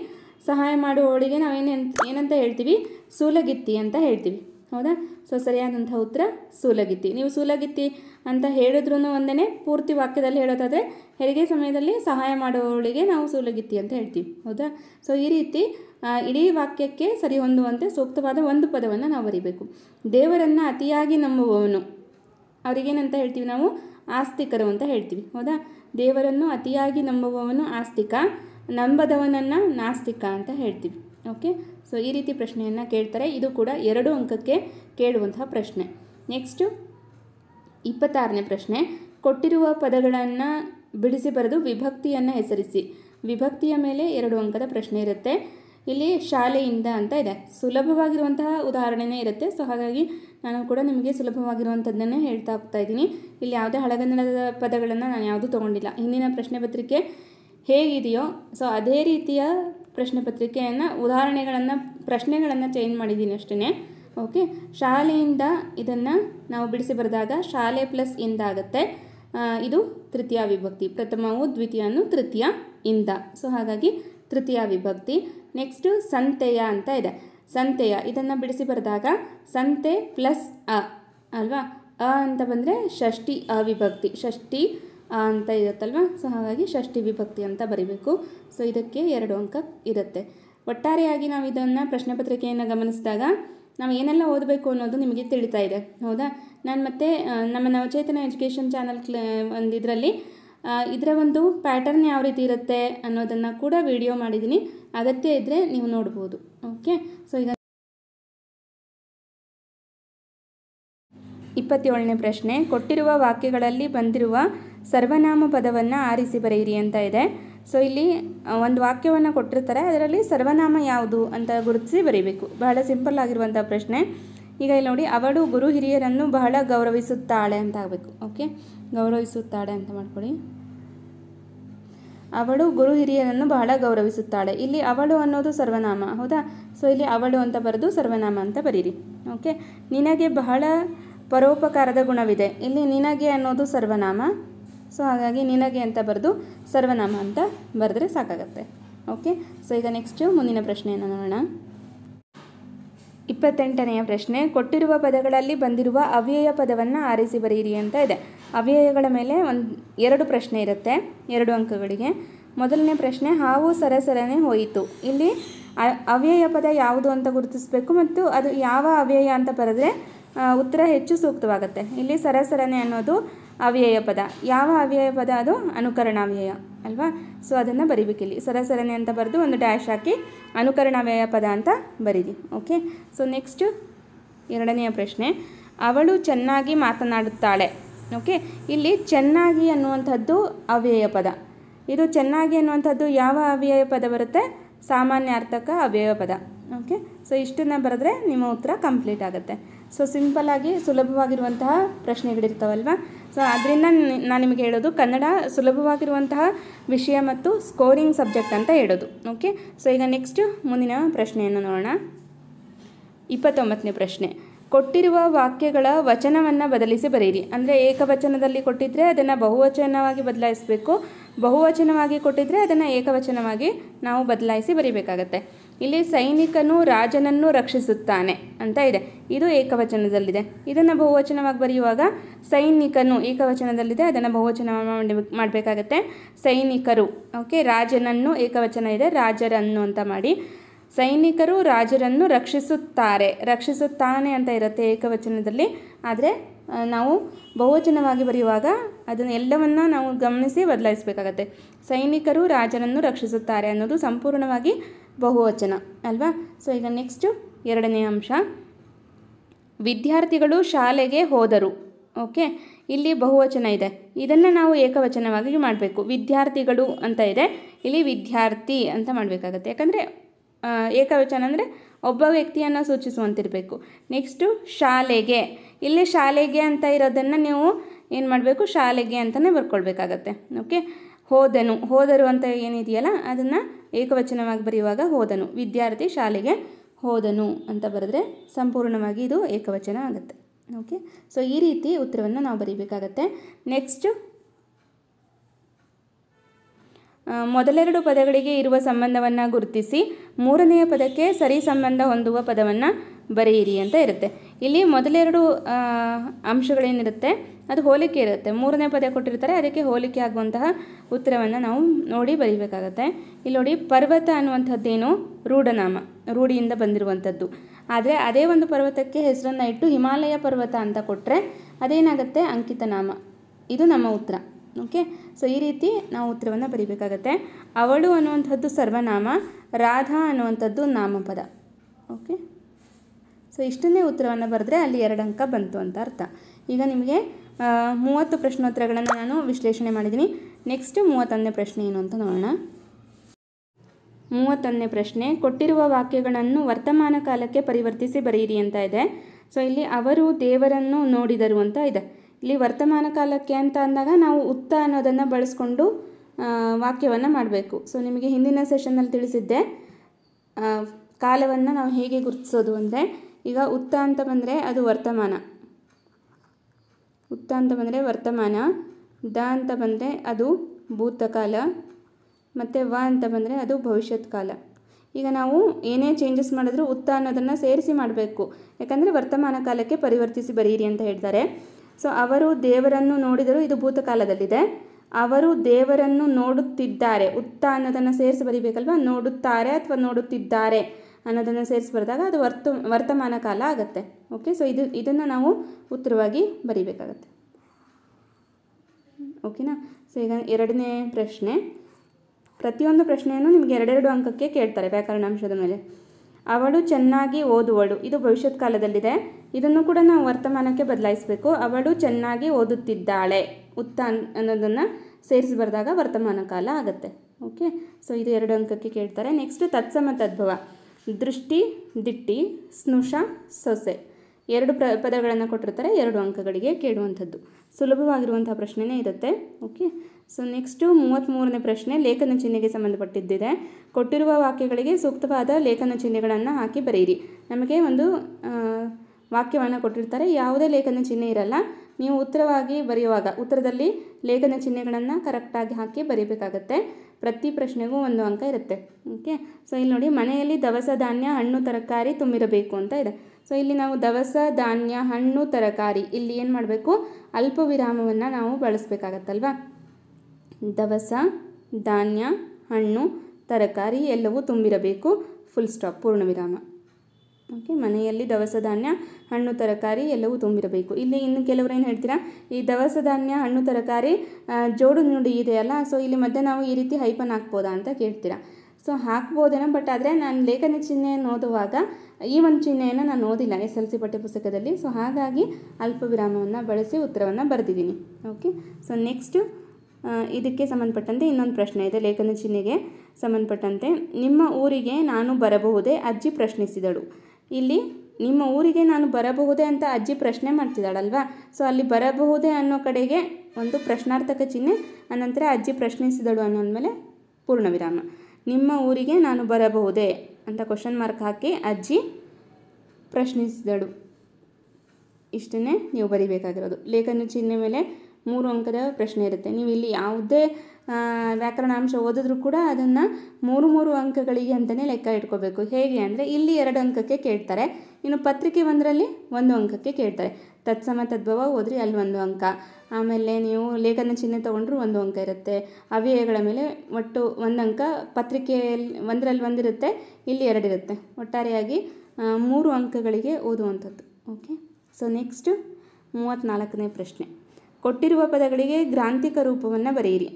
ಸಹಾಯ ಮಾಡುವವಳಿಗೆ ನಾವು ಏನೇನ್ ಏನಂತ ಹೇಳ್ತೀವಿ ಸೂಲಗಿತ್ತಿ ಅಂತ ಹೇಳ್ತೀವಿ ಹೌದಾ ಸೊ ಸರಿಯಾದಂಥ ಉತ್ತರ ಸೂಲಗಿತ್ತಿ ನೀವು ಸೂಲಗಿತ್ತಿ ಅಂತ ಹೇಳಿದ್ರೂ ಒಂದೇ ಪೂರ್ತಿ ವಾಕ್ಯದಲ್ಲಿ ಹೇಳೋದಾದರೆ ಹೆರಿಗೆ ಸಮಯದಲ್ಲಿ ಸಹಾಯ ಮಾಡುವವಳಿಗೆ ನಾವು ಸೂಲಗಿತ್ತಿ ಅಂತ ಹೇಳ್ತೀವಿ ಹೌದಾ ಸೊ ಈ ರೀತಿ ಇಡೀ ವಾಕ್ಯಕ್ಕೆ ಸರಿಹೊಂದುವಂತೆ ಸೂಕ್ತವಾದ ಒಂದು ಪದವನ್ನು ನಾವು ಬರೀಬೇಕು ದೇವರನ್ನು ಅತಿಯಾಗಿ ನಂಬುವವನು ಅವರಿಗೇನಂತ ಹೇಳ್ತೀವಿ ನಾವು ಆಸ್ತಿಕರು ಅಂತ ಹೇಳ್ತೀವಿ ಹೌದಾ ದೇವರನ್ನು ಅತಿಯಾಗಿ ನಂಬುವವನು ಆಸ್ತಿಕ ನಂಬದವನನ್ನು ನಾಸ್ತಿಕ ಅಂತ ಹೇಳ್ತೀವಿ ಓಕೆ ಸೊ ಈ ರೀತಿ ಪ್ರಶ್ನೆಯನ್ನು ಕೇಳ್ತಾರೆ ಇದು ಕೂಡ ಎರಡು ಅಂಕಕ್ಕೆ ಕೇಳುವಂತಹ ಪ್ರಶ್ನೆ ನೆಕ್ಸ್ಟು ಇಪ್ಪತ್ತಾರನೇ ಪ್ರಶ್ನೆ ಕೊಟ್ಟಿರುವ ಪದಗಳನ್ನು ಬಿಡಿಸಿ ಬರೆದು ವಿಭಕ್ತಿಯನ್ನು ಹೆಸರಿಸಿ ವಿಭಕ್ತಿಯ ಮೇಲೆ ಎರಡು ಅಂಕದ ಪ್ರಶ್ನೆ ಇರುತ್ತೆ ಇಲ್ಲಿ ಶಾಲೆಯಿಂದ ಅಂತ ಇದೆ ಸುಲಭವಾಗಿರುವಂತಹ ಉದಾಹರಣೆನೇ ಇರುತ್ತೆ ಸೊ ಹಾಗಾಗಿ ನಾನು ಕೂಡ ನಿಮಗೆ ಸುಲಭವಾಗಿರುವಂಥದ್ದನ್ನೇ ಹೇಳ್ತಾ ಹೋಗ್ತಾ ಇದ್ದೀನಿ ಇಲ್ಲಿ ಯಾವುದೇ ಹಳಗನ್ನಡದ ಪದಗಳನ್ನು ನಾನು ಯಾವುದೂ ತೊಗೊಂಡಿಲ್ಲ ಹಿಂದಿನ ಪ್ರಶ್ನೆ ಪತ್ರಿಕೆ ಹೇಗಿದೆಯೋ ಸೊ ಅದೇ ರೀತಿಯ ಪ್ರಶ್ನೆ ಪತ್ರಿಕೆಯನ್ನು ಉದಾಹರಣೆಗಳನ್ನು ಪ್ರಶ್ನೆಗಳನ್ನು ಚೇಂಜ್ ಮಾಡಿದ್ದೀನಿ ಅಷ್ಟೇ ಓಕೆ ಶಾಲೆಯಿಂದ ಇದನ್ನು ನಾವು ಬಿಡಿಸಿ ಬರೆದಾಗ ಶಾಲೆ ಪ್ಲಸ್ ಇಂದ ಆಗುತ್ತೆ ಇದು ತೃತೀಯ ವಿಭಕ್ತಿ ಪ್ರಥಮವು ದ್ವಿತೀಯನು ತೃತೀಯ ಇಂದ ಸೊ ಹಾಗಾಗಿ ತೃತೀಯ ವಿಭಕ್ತಿ ನೆಕ್ಸ್ಟು ಸಂತೆಯ ಅಂತ ಇದೆ ಸಂತೆಯ ಇದನ್ನು ಬಿಡಿಸಿ ಬರೆದಾಗ ಸಂತೆ ಪ್ಲಸ್ ಅ ಅಲ್ವಾ ಅ ಅಂತ ಬಂದರೆ ಷಷ್ಠಿ ಅವಿಭಕ್ತಿ ಷಷ್ಠಿ ಅಂತ ಇರುತ್ತಲ್ವ ಸೊ ಹಾಗಾಗಿ ಷಷ್ಠಿ ವಿಭಕ್ತಿ ಅಂತ ಬರಿಬೇಕು ಸೊ ಇದಕ್ಕೆ ಎರಡು ಅಂಕ ಇರುತ್ತೆ ಒಟ್ಟಾರೆಯಾಗಿ ನಾವು ಇದನ್ನು ಪ್ರಶ್ನೆ ಪತ್ರಿಕೆಯನ್ನು ಗಮನಿಸಿದಾಗ ನಾವು ಏನೆಲ್ಲ ಓದಬೇಕು ಅನ್ನೋದು ನಿಮಗೆ ತಿಳಿತಾ ಇದೆ ಹೌದಾ ನಾನು ಮತ್ತೆ ನಮ್ಮ ನವಚೇತನ ಎಜುಕೇಷನ್ ಚಾನಲ್ ಕ್ಲ ಒಂದು ಇದರಲ್ಲಿ ಇದರ ಒಂದು ಪ್ಯಾಟರ್ನ್ ಯಾವ ರೀತಿ ಇರುತ್ತೆ ಅನ್ನೋದನ್ನು ಕೂಡ ವಿಡಿಯೋ ಮಾಡಿದ್ದೀನಿ ಅಗತ್ಯ ಇದ್ದರೆ ನೀವು ನೋಡ್ಬೋದು ಓಕೆ ಸೊ ಈಗ ಇಪ್ಪತ್ತೇಳನೇ ಪ್ರಶ್ನೆ ಕೊಟ್ಟಿರುವ ವಾಕ್ಯಗಳಲ್ಲಿ ಬಂದಿರುವ ಸರ್ವನಾಮ ಪದವನ್ನು ಆರಿಸಿ ಬರೆಯಿರಿ ಅಂತ ಇದೆ ಸೊ ಇಲ್ಲಿ ಒಂದು ವಾಕ್ಯವನ್ನು ಕೊಟ್ಟಿರ್ತಾರೆ ಅದರಲ್ಲಿ ಸರ್ವನಾಮ ಯಾವುದು ಅಂತ ಗುರುತಿಸಿ ಬರೀಬೇಕು ಬಹಳ ಸಿಂಪಲ್ ಆಗಿರುವಂಥ ಪ್ರಶ್ನೆ ಈಗ ಇಲ್ಲಿ ನೋಡಿ ಅವಳು ಗುರು ಹಿರಿಯರನ್ನು ಬಹಳ ಗೌರವಿಸುತ್ತಾಳೆ ಅಂತ ಆಗಬೇಕು ಓಕೆ ಗೌರವಿಸುತ್ತಾಳೆ ಅಂತ ಮಾಡ್ಕೊಳ್ಳಿ ಅವಳು ಗುರು ಹಿರಿಯರನ್ನು ಬಹಳ ಗೌರವಿಸುತ್ತಾಳೆ ಇಲ್ಲಿ ಅವಳು ಅನ್ನೋದು ಸರ್ವನಾಮ ಹೌದಾ ಸೊ ಇಲ್ಲಿ ಅವಳು ಅಂತ ಬರೆದು ಸರ್ವನಾಮ ಅಂತ ಬರೀರಿ ಓಕೆ ನಿನಗೆ ಬಹಳ ಪರೋಪಕಾರದ ಗುಣವಿದೆ ಇಲ್ಲಿ ನಿನಗೆ ಅನ್ನೋದು ಸರ್ವನಾಮ ಸೊ ಹಾಗಾಗಿ ನಿನಗೆ ಅಂತ ಬರೆದು ಸರ್ವನಾಮ ಅಂತ ಬರೆದ್ರೆ ಸಾಕಾಗತ್ತೆ ಓಕೆ ಸೊ ಈಗ ನೆಕ್ಸ್ಟು ಮುಂದಿನ ಪ್ರಶ್ನೆಯನ್ನು ನೋಡೋಣ ಇಪ್ಪತ್ತೆಂಟನೆಯ ಪ್ರಶ್ನೆ ಕೊಟ್ಟಿರುವ ಪದಗಳಲ್ಲಿ ಬಂದಿರುವ ಅವ್ಯಯ ಪದವನ್ನು ಆರಿಸಿ ಬರೆಯಿರಿ ಅಂತ ಇದೆ ಅವ್ಯಯಗಳ ಮೇಲೆ ಒಂದು ಎರಡು ಪ್ರಶ್ನೆ ಇರುತ್ತೆ ಎರಡು ಅಂಕಗಳಿಗೆ ಮೊದಲನೇ ಪ್ರಶ್ನೆ ಹಾವು ಸರಸರನೆ ಹೋಯಿತು ಇಲ್ಲಿ ಅವ್ಯಯ ಪದ ಯಾವುದು ಅಂತ ಗುರುತಿಸಬೇಕು ಮತ್ತು ಅದು ಯಾವ ಅವ್ಯಯ ಅಂತ ಬರೆದ್ರೆ ಉತ್ತರ ಹೆಚ್ಚು ಸೂಕ್ತವಾಗುತ್ತೆ ಇಲ್ಲಿ ಸರಸರನೆ ಅನ್ನೋದು ಅವ್ಯಯ ಪದ ಯಾವ ಅವ್ಯಯ ಪದ ಅದು ಅನುಕರಣಾವ್ಯಯ ಅಲ್ವಾ ಸೊ ಅದನ್ನು ಬರಿಬೇಕಿಲ್ಲಿ ಸರಸರಣೆ ಅಂತ ಬರೆದು ಒಂದು ಡ್ಯಾಶ್ ಹಾಕಿ ಅನುಕರಣಾವ್ಯಯ ಪದ ಅಂತ ಬರೀರಿ ಓಕೆ ಸೊ ನೆಕ್ಸ್ಟು ಎರಡನೆಯ ಪ್ರಶ್ನೆ ಅವಳು ಚೆನ್ನಾಗಿ ಮಾತನಾಡುತ್ತಾಳೆ ಓಕೆ ಇಲ್ಲಿ ಚೆನ್ನಾಗಿ ಅನ್ನುವಂಥದ್ದು ಅವ್ಯಯ ಪದ ಇದು ಚೆನ್ನಾಗಿ ಅನ್ನುವಂಥದ್ದು ಯಾವ ಅವ್ಯಯ ಪದ ಬರುತ್ತೆ ಸಾಮಾನ್ಯಾರ್ಥಕ ಅವ್ಯಯ ಪದ ಓಕೆ ಸೊ ಇಷ್ಟನ್ನು ಬರೆದ್ರೆ ನಿಮ್ಮ ಉತ್ತರ ಕಂಪ್ಲೀಟ್ ಆಗುತ್ತೆ ಸೊ ಸಿಂಪಲ್ಲಾಗಿ ಸುಲಭವಾಗಿರುವಂತಹ ಪ್ರಶ್ನೆಗಳಿರ್ತಾವಲ್ವ ಸೊ ಅದರಿಂದ ನಾನು ನಿಮಗೆ ಹೇಳೋದು ಕನ್ನಡ ಸುಲಭವಾಗಿರುವಂತಹ ವಿಷಯ ಮತ್ತು ಸ್ಕೋರಿಂಗ್ ಸಬ್ಜೆಕ್ಟ್ ಅಂತ ಹೇಳೋದು ಓಕೆ ಸೊ ಈಗ ನೆಕ್ಸ್ಟ್ ಮುಂದಿನ ಪ್ರಶ್ನೆಯನ್ನು ನೋಡೋಣ ಇಪ್ಪತ್ತೊಂಬತ್ತನೇ ಪ್ರಶ್ನೆ ಕೊಟ್ಟಿರುವ ವಾಕ್ಯಗಳ ವಚನವನ್ನು ಬದಲಿಸಿ ಬರೆಯಿರಿ ಅಂದರೆ ಏಕವಚನದಲ್ಲಿ ಕೊಟ್ಟಿದ್ದರೆ ಅದನ್ನು ಬಹುವಚನವಾಗಿ ಬದಲಾಯಿಸಬೇಕು ಬಹುವಚನವಾಗಿ ಕೊಟ್ಟಿದ್ದರೆ ಅದನ್ನು ಏಕವಚನವಾಗಿ ನಾವು ಬದಲಾಯಿಸಿ ಬರೀಬೇಕಾಗತ್ತೆ ಇಲ್ಲಿ ಸೈನಿಕನು ರಾಜನನ್ನು ರಕ್ಷಿಸುತ್ತಾನೆ ಅಂತ ಇದೆ ಇದು ಏಕವಚನದಲ್ಲಿದೆ ಇದನ್ನು ಬಹುವಚನವಾಗಿ ಬರೆಯುವಾಗ ಸೈನಿಕನು ಏಕವಚನದಲ್ಲಿದೆ ಅದನ್ನು ಬಹುವಚನ ಮಾಡಬೇಕಾಗತ್ತೆ ಸೈನಿಕರು ಓಕೆ ರಾಜನನ್ನು ಏಕವಚನ ಇದೆ ರಾಜರನ್ನು ಅಂತ ಮಾಡಿ ಸೈನಿಕರು ರಾಜರನ್ನು ರಕ್ಷಿಸುತ್ತಾರೆ ರಕ್ಷಿಸುತ್ತಾನೆ ಅಂತ ಇರುತ್ತೆ ಏಕವಚನದಲ್ಲಿ ಆದರೆ ನಾವು ಬಹುವಚನವಾಗಿ ಬರೆಯುವಾಗ ಅದನ್ನು ಎಲ್ಲವನ್ನು ನಾವು ಗಮನಿಸಿ ಬದಲಾಯಿಸಬೇಕಾಗತ್ತೆ ಸೈನಿಕರು ರಾಜರನ್ನು ರಕ್ಷಿಸುತ್ತಾರೆ ಅನ್ನೋದು ಸಂಪೂರ್ಣವಾಗಿ ಬಹುವಚನ ಅಲ್ವಾ ಸೊ ಈಗ ನೆಕ್ಸ್ಟು ಎರಡನೇ ಅಂಶ ವಿದ್ಯಾರ್ಥಿಗಳು ಶಾಲೆಗೆ ಹೋದರು ಓಕೆ ಇಲ್ಲಿ ಬಹುವಚನ ಇದೆ ಇದನ್ನು ನಾವು ಏಕವಚನವಾಗಿ ಮಾಡಬೇಕು ವಿದ್ಯಾರ್ಥಿಗಳು ಅಂತ ಇದೆ ಇಲ್ಲಿ ವಿದ್ಯಾರ್ಥಿ ಅಂತ ಮಾಡಬೇಕಾಗತ್ತೆ ಯಾಕಂದರೆ ಏಕವಚನ ಅಂದರೆ ಒಬ್ಬ ವ್ಯಕ್ತಿಯನ್ನು ಸೂಚಿಸುವಂತಿರಬೇಕು ನೆಕ್ಸ್ಟು ಶಾಲೆಗೆ ಇಲ್ಲಿ ಶಾಲೆಗೆ ಅಂತ ಇರೋದನ್ನು ನೀವು ಏನು ಮಾಡಬೇಕು ಶಾಲೆಗೆ ಅಂತಲೇ ಬರ್ಕೊಳ್ಬೇಕಾಗತ್ತೆ ಓಕೆ ಹೋದನು ಹೋದರು ಅಂತ ಏನಿದೆಯಲ್ಲ ಅದನ್ನು ಏಕವಚನವಾಗಿ ಬರೆಯುವಾಗ ಹೋದನು ವಿದ್ಯಾರ್ಥಿ ಶಾಲೆಗೆ ಹೋದನು ಅಂತ ಬರೆದ್ರೆ ಸಂಪೂರ್ಣವಾಗಿ ಇದು ಏಕವಚನ ಆಗುತ್ತೆ ಓಕೆ ಸೊ ಈ ರೀತಿ ಉತ್ತರವನ್ನು ನಾವು ಬರೀಬೇಕಾಗತ್ತೆ ನೆಕ್ಸ್ಟು ಮೊದಲೆರಡು ಪದಗಳಿಗೆ ಇರುವ ಸಂಬಂಧವನ್ನು ಗುರುತಿಸಿ ಮೂರನೆಯ ಪದಕ್ಕೆ ಸರಿ ಸಂಬಂಧ ಹೊಂದುವ ಪದವನ್ನು ಬರೆಯಿರಿ ಅಂತ ಇರುತ್ತೆ ಇಲ್ಲಿ ಮೊದಲೆರಡು ಅಂಶಗಳೇನಿರುತ್ತೆ ಅದು ಹೋಲಿಕೆ ಇರುತ್ತೆ ಮೂರನೇ ಪದ ಕೊಟ್ಟಿರ್ತಾರೆ ಅದಕ್ಕೆ ಹೋಲಿಕೆ ಆಗುವಂತಹ ಉತ್ತರವನ್ನು ನಾವು ನೋಡಿ ಬರೀಬೇಕಾಗತ್ತೆ ಇಲ್ಲಿ ನೋಡಿ ಪರ್ವತ ಅನ್ನುವಂಥದ್ದೇನು ರೂಢನಾಮ ರೂಢಿಯಿಂದ ಬಂದಿರುವಂಥದ್ದು ಆದರೆ ಅದೇ ಒಂದು ಪರ್ವತಕ್ಕೆ ಹೆಸರನ್ನು ಇಟ್ಟು ಹಿಮಾಲಯ ಪರ್ವತ ಅಂತ ಕೊಟ್ಟರೆ ಅದೇನಾಗುತ್ತೆ ಅಂಕಿತ ನಾಮ ಇದು ನಮ್ಮ ಉತ್ತರ ಓಕೆ ಸೊ ಈ ರೀತಿ ನಾವು ಉತ್ತರವನ್ನು ಬರೀಬೇಕಾಗತ್ತೆ ಅವಳು ಅನ್ನುವಂಥದ್ದು ಸರ್ವನಾಮ ರಾಧಾ ಅನ್ನುವಂಥದ್ದು ನಾಮಪದ ಓಕೆ ಸೊ ಇಷ್ಟನ್ನೇ ಉತ್ತರವನ್ನು ಬರೆದ್ರೆ ಅಲ್ಲಿ ಎರಡು ಅಂಕ ಬಂತು ಅಂತ ಅರ್ಥ ಈಗ ನಿಮಗೆ ಮೂವತ್ತು ಪ್ರಶ್ನೋತ್ತರಗಳನ್ನು ನಾನು ವಿಶ್ಲೇಷಣೆ ಮಾಡಿದ್ದೀನಿ ನೆಕ್ಸ್ಟ್ ಮೂವತ್ತೊಂದನೇ ಪ್ರಶ್ನೆ ಏನು ಅಂತ ನೋಡೋಣ ಮೂವತ್ತೊಂದನೇ ಪ್ರಶ್ನೆ ಕೊಟ್ಟಿರುವ ವಾಕ್ಯಗಳನ್ನು ವರ್ತಮಾನ ಕಾಲಕ್ಕೆ ಪರಿವರ್ತಿಸಿ ಬರೆಯಿರಿ ಅಂತ ಇದೆ ಸೊ ಇಲ್ಲಿ ಅವರು ದೇವರನ್ನು ನೋಡಿದರು ಅಂತ ಇದೆ ಇಲ್ಲಿ ವರ್ತಮಾನ ಕಾಲಕ್ಕೆ ಅಂತ ಅಂದಾಗ ನಾವು ಉತ್ತ ಅನ್ನೋದನ್ನು ಬಳಸ್ಕೊಂಡು ವಾಕ್ಯವನ್ನು ಮಾಡಬೇಕು ಸೊ ನಿಮಗೆ ಹಿಂದಿನ ಸೆಷನ್ನಲ್ಲಿ ತಿಳಿಸಿದ್ದೆ ಕಾಲವನ್ನು ನಾವು ಹೇಗೆ ಗುರುತಿಸೋದು ಅಂದರೆ ಈಗ ಉತ್ತ ಅಂತ ಬಂದರೆ ಅದು ವರ್ತಮಾನ ಉತ್ತ ಅಂತ ಬಂದರೆ ವರ್ತಮಾನ ದ ಅಂತ ಬಂದರೆ ಅದು ಭೂತಕಾಲ ಮತ್ತು ವ ಅಂತ ಬಂದರೆ ಅದು ಭವಿಷ್ಯತ್ ಕಾಲ ಈಗ ನಾವು ಏನೇ ಚೇಂಜಸ್ ಮಾಡಿದ್ರು ಉತ್ತ ಅನ್ನೋದನ್ನು ಸೇರಿಸಿ ಮಾಡಬೇಕು ಯಾಕಂದರೆ ವರ್ತಮಾನ ಕಾಲಕ್ಕೆ ಪರಿವರ್ತಿಸಿ ಬರೀರಿ ಅಂತ ಹೇಳ್ತಾರೆ ಸೊ ಅವರು ದೇವರನ್ನು ನೋಡಿದರು ಇದು ಭೂತಕಾಲದಲ್ಲಿದೆ ಅವರು ದೇವರನ್ನು ನೋಡುತ್ತಿದ್ದಾರೆ ಉತ್ತ ಅನ್ನೋದನ್ನು ಸೇರಿಸಿ ಬರೀಬೇಕಲ್ವ ನೋಡುತ್ತಾರೆ ಅಥವಾ ನೋಡುತ್ತಿದ್ದಾರೆ ಅನ್ನೋದನ್ನು ಸೇರಿಸಿ ಬರೆದಾಗ ಅದು ವರ್ತ ವರ್ತಮಾನ ಕಾಲ ಆಗುತ್ತೆ ಓಕೆ ಸೊ ಇದು ಇದನ್ನು ನಾವು ಉತ್ತರವಾಗಿ ಬರೀಬೇಕಾಗತ್ತೆ ಓಕೆನಾ ಸೊ ಈಗ ಎರಡನೇ ಪ್ರಶ್ನೆ ಪ್ರತಿಯೊಂದು ಪ್ರಶ್ನೆಯನ್ನು ನಿಮಗೆ ಎರಡೆರಡು ಅಂಕಕ್ಕೆ ಕೇಳ್ತಾರೆ ವ್ಯಾಕರಣಾಂಶದ ಮೇಲೆ ಅವಳು ಚೆನ್ನಾಗಿ ಓದುವಳು ಇದು ಭವಿಷ್ಯತ್ ಕಾಲದಲ್ಲಿದೆ ಇದನ್ನು ಕೂಡ ನಾವು ವರ್ತಮಾನಕ್ಕೆ ಬದಲಾಯಿಸಬೇಕು ಅವಳು ಚೆನ್ನಾಗಿ ಓದುತ್ತಿದ್ದಾಳೆ ಉತ್ತ ಅನ್ನೋದನ್ನು ಸೇರಿಸಿ ಬರೆದಾಗ ವರ್ತಮಾನ ಕಾಲ ಆಗುತ್ತೆ ಓಕೆ ಸೊ ಇದು ಎರಡು ಅಂಕಕ್ಕೆ ಕೇಳ್ತಾರೆ ನೆಕ್ಸ್ಟ್ ತತ್ಸಮ ತದ್ಭವ ದೃಷ್ಟಿ ದಿಟ್ಟಿ ಸ್ನುಷ ಸೊಸೆ ಎರಡು ಪ್ರ ಪದಗಳನ್ನು ಕೊಟ್ಟಿರ್ತಾರೆ ಎರಡು ಅಂಕಗಳಿಗೆ ಕೇಳುವಂಥದ್ದು ಸುಲಭವಾಗಿರುವಂಥ ಪ್ರಶ್ನೆನೇ ಇರುತ್ತೆ ಓಕೆ ಸೊ ನೆಕ್ಸ್ಟು ಮೂವತ್ತ್ಮೂರನೇ ಪ್ರಶ್ನೆ ಲೇಖನ ಚಿಹ್ನೆಗೆ ಸಂಬಂಧಪಟ್ಟಿದ್ದಿದೆ ಕೊಟ್ಟಿರುವ ವಾಕ್ಯಗಳಿಗೆ ಸೂಕ್ತವಾದ ಲೇಖನ ಚಿಹ್ನೆಗಳನ್ನು ಹಾಕಿ ಬರೆಯಿರಿ ನಮಗೆ ಒಂದು ವಾಕ್ಯವನ್ನು ಕೊಟ್ಟಿರ್ತಾರೆ ಯಾವುದೇ ಲೇಖನ ಚಿಹ್ನೆ ಇರಲ್ಲ ನೀವು ಉತ್ತರವಾಗಿ ಬರೆಯುವಾಗ ಉತ್ತರದಲ್ಲಿ ಲೇಖನ ಚಿಹ್ನೆಗಳನ್ನು ಕರೆಕ್ಟಾಗಿ ಹಾಕಿ ಬರೀಬೇಕಾಗತ್ತೆ ಪ್ರತಿ ಪ್ರಶ್ನೆಗೂ ಒಂದು ಅಂಕ ಇರುತ್ತೆ ಓಕೆ ಸೊ ಇಲ್ಲಿ ನೋಡಿ ಮನೆಯಲ್ಲಿ ದವಸ ಧಾನ್ಯ ಹಣ್ಣು ತರಕಾರಿ ತುಂಬಿರಬೇಕು ಅಂತ ಇದೆ ಸೊ ಇಲ್ಲಿ ನಾವು ದವಸ ಧಾನ್ಯ ಹಣ್ಣು ತರಕಾರಿ ಇಲ್ಲಿ ಏನು ಮಾಡಬೇಕು ಅಲ್ಪ ವಿರಾಮವನ್ನು ನಾವು ಬಳಸಬೇಕಾಗತ್ತಲ್ವಾ ದವಸ ಧಾನ್ಯ ಹಣ್ಣು ತರಕಾರಿ ಎಲ್ಲವೂ ತುಂಬಿರಬೇಕು ಫುಲ್ ಸ್ಟಾಪ್ ಪೂರ್ಣ ವಿರಾಮ ಓಕೆ ಮನೆಯಲ್ಲಿ ದವಸ ಧಾನ್ಯ ಹಣ್ಣು ತರಕಾರಿ ಎಲ್ಲವೂ ತುಂಬಿರಬೇಕು ಇಲ್ಲಿ ಇನ್ನು ಕೆಲವರು ಏನು ಹೇಳ್ತೀರಾ ಈ ದವಸ ಧಾನ್ಯ ಹಣ್ಣು ತರಕಾರಿ ಜೋಡು ನುಡಿ ಇದೆಯಲ್ಲ ಸೊ ಇಲ್ಲಿ ಮಧ್ಯೆ ನಾವು ಈ ರೀತಿ ಹೈಪನ್ ಹಾಕ್ಬೋದಾ ಅಂತ ಕೇಳ್ತೀರಾ ಸೊ ಹಾಕ್ಬೋದೇನೋ ಬಟ್ ಆದರೆ ನಾನು ಲೇಖನ ಚಿಹ್ನೆಯನ್ನು ಓದುವಾಗ ಈ ಒಂದು ಚಿಹ್ನೆಯನ್ನು ನಾನು ಓದಿಲ್ಲ ಎಸ್ ಎಲ್ ಸಿ ಪಠ್ಯಪುಸ್ತಕದಲ್ಲಿ ಸೊ ಹಾಗಾಗಿ ಅಲ್ಪ ವಿರಾಮವನ್ನು ಬಳಸಿ ಉತ್ತರವನ್ನು ಬರೆದಿದ್ದೀನಿ ಓಕೆ ಸೊ ನೆಕ್ಸ್ಟು ಇದಕ್ಕೆ ಸಂಬಂಧಪಟ್ಟಂತೆ ಇನ್ನೊಂದು ಪ್ರಶ್ನೆ ಇದೆ ಲೇಖನ ಚಿಹ್ನೆಗೆ ಸಂಬಂಧಪಟ್ಟಂತೆ ನಿಮ್ಮ ಊರಿಗೆ ನಾನು ಬರಬಹುದೇ ಅಜ್ಜಿ ಪ್ರಶ್ನಿಸಿದಳು ಇಲ್ಲಿ ನಿಮ್ಮ ಊರಿಗೆ ನಾನು ಬರಬಹುದೇ ಅಂತ ಅಜ್ಜಿ ಪ್ರಶ್ನೆ ಮಾಡ್ತಿದ್ದಾಳಲ್ವಾ ಸೊ ಅಲ್ಲಿ ಬರಬಹುದೇ ಅನ್ನೋ ಕಡೆಗೆ ಒಂದು ಪ್ರಶ್ನಾರ್ಥಕ ಚಿಹ್ನೆ ಅನಂತರ ಅಜ್ಜಿ ಪ್ರಶ್ನಿಸಿದಳು ಅನ್ನೋದ್ಮೇಲೆ ಪೂರ್ಣವಿರಾಮ ನಿಮ್ಮ ಊರಿಗೆ ನಾನು ಬರಬಹುದೇ ಅಂತ ಕ್ವಶನ್ ಮಾರ್ಕ್ ಹಾಕಿ ಅಜ್ಜಿ ಪ್ರಶ್ನಿಸಿದಳು ಇಷ್ಟನ್ನೇ ನೀವು ಬರಿಬೇಕಾಗಿರೋದು ಲೇಖನ ಚಿಹ್ನೆ ಮೇಲೆ ಮೂರು ಅಂಕದ ಪ್ರಶ್ನೆ ಇರುತ್ತೆ ನೀವು ಇಲ್ಲಿ ಯಾವುದೇ ವ್ಯಾಕರಣಾಂಶ ಓದಿದ್ರು ಕೂಡ ಅದನ್ನು ಮೂರು ಮೂರು ಅಂಕಗಳಿಗೆ ಅಂತಲೇ ಲೆಕ್ಕ ಇಟ್ಕೋಬೇಕು ಹೇಗೆ ಅಂದರೆ ಇಲ್ಲಿ ಎರಡು ಅಂಕಕ್ಕೆ ಕೇಳ್ತಾರೆ ಇನ್ನು ಪತ್ರಿಕೆ ಒಂದರಲ್ಲಿ ಒಂದು ಅಂಕಕ್ಕೆ ಕೇಳ್ತಾರೆ ತತ್ಸಮ ತದ್ಭವ ಹೋದ್ರಿ ಅಲ್ಲಿ ಒಂದು ಅಂಕ ಆಮೇಲೆ ನೀವು ಲೇಖನ ಚಿಹ್ನೆ ತೊಗೊಂಡ್ರೂ ಒಂದು ಅಂಕ ಇರುತ್ತೆ ಅವ್ಯಯಗಳ ಮೇಲೆ ಒಟ್ಟು ಒಂದು ಅಂಕ ಪತ್ರಿಕೆಯಲ್ಲಿ ಒಂದರಲ್ಲಿ ಒಂದಿರುತ್ತೆ ಇಲ್ಲಿ ಎರಡಿರುತ್ತೆ ಒಟ್ಟಾರೆಯಾಗಿ ಮೂರು ಅಂಕಗಳಿಗೆ ಓದುವಂಥದ್ದು ಓಕೆ ಸೊ ನೆಕ್ಸ್ಟು ಮೂವತ್ತ್ನಾಲ್ಕನೇ ಪ್ರಶ್ನೆ ಕೊಟ್ಟಿರುವ ಪದಗಳಿಗೆ ಗ್ರಾಂಥಿಕ ರೂಪವನ್ನು ಬರೆಯಿರಿ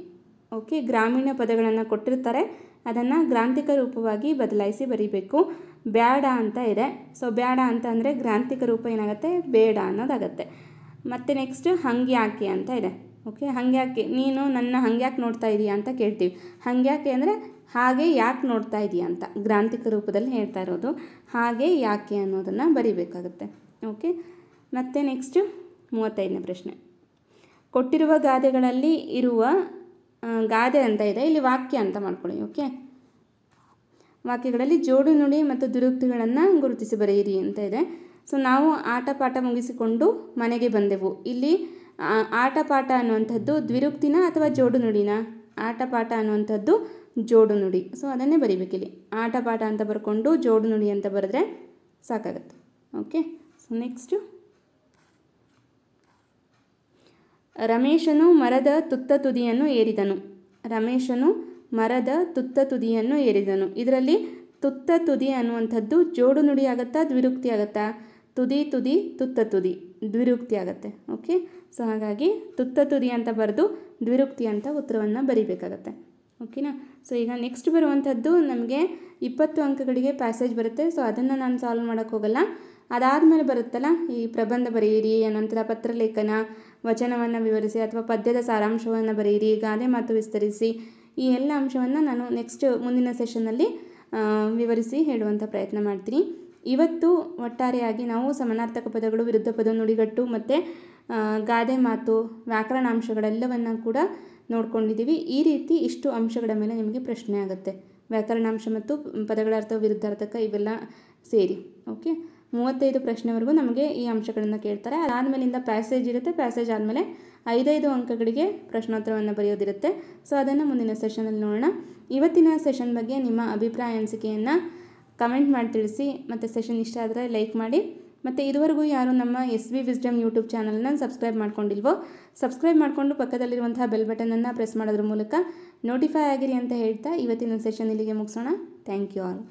ಓಕೆ ಗ್ರಾಮೀಣ ಪದಗಳನ್ನು ಕೊಟ್ಟಿರ್ತಾರೆ ಅದನ್ನು ಗ್ರಾಂಥಿಕ ರೂಪವಾಗಿ ಬದಲಾಯಿಸಿ ಬರೀಬೇಕು ಬ್ಯಾಡ ಅಂತ ಇದೆ ಸೊ ಬ್ಯಾಡ ಅಂತ ಅಂದರೆ ಗ್ರಾಂಥಿಕ ರೂಪ ಏನಾಗುತ್ತೆ ಬೇಡ ಅನ್ನೋದಾಗತ್ತೆ ಮತ್ತು ನೆಕ್ಸ್ಟ್ ಹಂಗೆ ಯಾಕೆ ಅಂತ ಇದೆ ಓಕೆ ಯಾಕೆ ನೀನು ನನ್ನ ಹಂಗ್ಯಾಕೆ ನೋಡ್ತಾ ಇದೀಯಾ ಅಂತ ಕೇಳ್ತೀವಿ ಯಾಕೆ ಅಂದರೆ ಹಾಗೆ ಯಾಕೆ ನೋಡ್ತಾ ಇದೀಯಾ ಅಂತ ಗ್ರಾಂಥಿಕ ರೂಪದಲ್ಲಿ ಹೇಳ್ತಾ ಇರೋದು ಹಾಗೆ ಯಾಕೆ ಅನ್ನೋದನ್ನು ಬರಿಬೇಕಾಗುತ್ತೆ ಓಕೆ ಮತ್ತು ನೆಕ್ಸ್ಟು ಮೂವತ್ತೈದನೇ ಪ್ರಶ್ನೆ ಕೊಟ್ಟಿರುವ ಗಾದೆಗಳಲ್ಲಿ ಇರುವ ಗಾದೆ ಅಂತ ಇದೆ ಇಲ್ಲಿ ವಾಕ್ಯ ಅಂತ ಮಾಡ್ಕೊಳ್ಳಿ ಓಕೆ ವಾಕ್ಯಗಳಲ್ಲಿ ಜೋಡು ನುಡಿ ಮತ್ತು ದುರುಕ್ತಿಗಳನ್ನು ಗುರುತಿಸಿ ಬರೆಯಿರಿ ಅಂತ ಇದೆ ಸೊ ನಾವು ಆಟ ಪಾಠ ಮುಗಿಸಿಕೊಂಡು ಮನೆಗೆ ಬಂದೆವು ಇಲ್ಲಿ ಆಟ ಪಾಠ ಅನ್ನುವಂಥದ್ದು ದ್ವಿರುಕ್ತಿನ ಅಥವಾ ಜೋಡು ನುಡಿನ ಆಟ ಪಾಠ ಅನ್ನುವಂಥದ್ದು ಜೋಡು ನುಡಿ ಸೊ ಅದನ್ನೇ ಬರಿಬೇಕಿಲ್ಲಿ ಆಟ ಪಾಠ ಅಂತ ಬರ್ಕೊಂಡು ಜೋಡು ನುಡಿ ಅಂತ ಬರೆದ್ರೆ ಸಾಕಾಗತ್ತೆ ಓಕೆ ಸೊ ನೆಕ್ಸ್ಟು ರಮೇಶನು ಮರದ ತುತ್ತ ತುದಿಯನ್ನು ಏರಿದನು ರಮೇಶನು ಮರದ ತುತ್ತ ತುದಿಯನ್ನು ಏರಿದನು ಇದರಲ್ಲಿ ತುತ್ತ ತುದಿ ಅನ್ನುವಂಥದ್ದು ಜೋಡು ನುಡಿ ಆಗುತ್ತಾ ದ್ವಿರುಕ್ತಿ ಆಗುತ್ತಾ ತುದಿ ತುದಿ ತುತ್ತ ತುದಿ ದ್ವಿರುಕ್ತಿ ಆಗುತ್ತೆ ಓಕೆ ಸೊ ಹಾಗಾಗಿ ತುತ್ತ ತುದಿ ಅಂತ ಬರೆದು ದ್ವಿರುಕ್ತಿ ಅಂತ ಉತ್ತರವನ್ನು ಬರೀಬೇಕಾಗತ್ತೆ ಓಕೆನಾ ಸೊ ಈಗ ನೆಕ್ಸ್ಟ್ ಬರುವಂಥದ್ದು ನಮಗೆ ಇಪ್ಪತ್ತು ಅಂಕಗಳಿಗೆ ಪ್ಯಾಸೇಜ್ ಬರುತ್ತೆ ಸೊ ಅದನ್ನು ನಾನು ಸಾಲ್ವ್ ಮಾಡೋಕ್ಕೋಗಲ್ಲ ಅದಾದಮೇಲೆ ಬರುತ್ತಲ್ಲ ಈ ಪ್ರಬಂಧ ಬರೆಯಿರಿ ಅನಂತರ ಪತ್ರಲೇಖನ ವಚನವನ್ನು ವಿವರಿಸಿ ಅಥವಾ ಪದ್ಯದ ಸಾರಾಂಶವನ್ನು ಬರೆಯಿರಿ ಗಾದೆ ಮಾತು ವಿಸ್ತರಿಸಿ ಈ ಎಲ್ಲ ಅಂಶವನ್ನು ನಾನು ನೆಕ್ಸ್ಟ್ ಮುಂದಿನ ಸೆಷನ್ನಲ್ಲಿ ವಿವರಿಸಿ ಹೇಳುವಂಥ ಪ್ರಯತ್ನ ಮಾಡ್ತೀನಿ ಇವತ್ತು ಒಟ್ಟಾರೆಯಾಗಿ ನಾವು ಸಮಾನಾರ್ಥಕ ಪದಗಳು ವಿರುದ್ಧ ಪದ ನುಡಿಗಟ್ಟು ಮತ್ತು ಗಾದೆ ಮಾತು ವ್ಯಾಕರಣಾಂಶಗಳೆಲ್ಲವನ್ನು ಕೂಡ ನೋಡ್ಕೊಂಡಿದ್ದೀವಿ ಈ ರೀತಿ ಇಷ್ಟು ಅಂಶಗಳ ಮೇಲೆ ನಿಮಗೆ ಪ್ರಶ್ನೆ ಆಗುತ್ತೆ ವ್ಯಾಕರಣಾಂಶ ಮತ್ತು ಪದಗಳ ಅರ್ಥ ವಿರುದ್ಧಾರ್ಥಕ ಇವೆಲ್ಲ ಸೇರಿ ಓಕೆ ಮೂವತ್ತೈದು ಪ್ರಶ್ನೆವರೆಗೂ ನಮಗೆ ಈ ಅಂಶಗಳನ್ನು ಕೇಳ್ತಾರೆ ಅದಾದಮೇಲಿಂದ ಪ್ಯಾಸೇಜ್ ಇರುತ್ತೆ ಪ್ಯಾಸೇಜ್ ಆದಮೇಲೆ ಐದೈದು ಅಂಕಗಳಿಗೆ ಪ್ರಶ್ನೋತ್ತರವನ್ನು ಬರೆಯೋದಿರುತ್ತೆ ಸೊ ಅದನ್ನು ಮುಂದಿನ ಸೆಷನಲ್ಲಿ ನೋಡೋಣ ಇವತ್ತಿನ ಸೆಷನ್ ಬಗ್ಗೆ ನಿಮ್ಮ ಅಭಿಪ್ರಾಯ ಅನಿಸಿಕೆಯನ್ನು ಕಮೆಂಟ್ ಮಾಡಿ ತಿಳಿಸಿ ಮತ್ತು ಸೆಷನ್ ಇಷ್ಟ ಆದರೆ ಲೈಕ್ ಮಾಡಿ ಮತ್ತು ಇದುವರೆಗೂ ಯಾರು ನಮ್ಮ ಎಸ್ ವಿ ವಿಸ್ಡಮ್ ಯೂಟ್ಯೂಬ್ ಚಾನಲ್ನ ಸಬ್ಸ್ಕ್ರೈಬ್ ಮಾಡ್ಕೊಂಡಿಲ್ವೋ ಸಬ್ಸ್ಕ್ರೈಬ್ ಮಾಡಿಕೊಂಡು ಪಕ್ಕದಲ್ಲಿರುವಂತಹ ಬೆಲ್ ಬಟನನ್ನು ಪ್ರೆಸ್ ಮಾಡೋದ್ರ ಮೂಲಕ ನೋಟಿಫೈ ಆಗಿರಿ ಅಂತ ಹೇಳ್ತಾ ಇವತ್ತಿನ ಸೆಷನ್ ಇಲ್ಲಿಗೆ ಮುಗಿಸೋಣ ಥ್ಯಾಂಕ್ ಯು ಆಲ್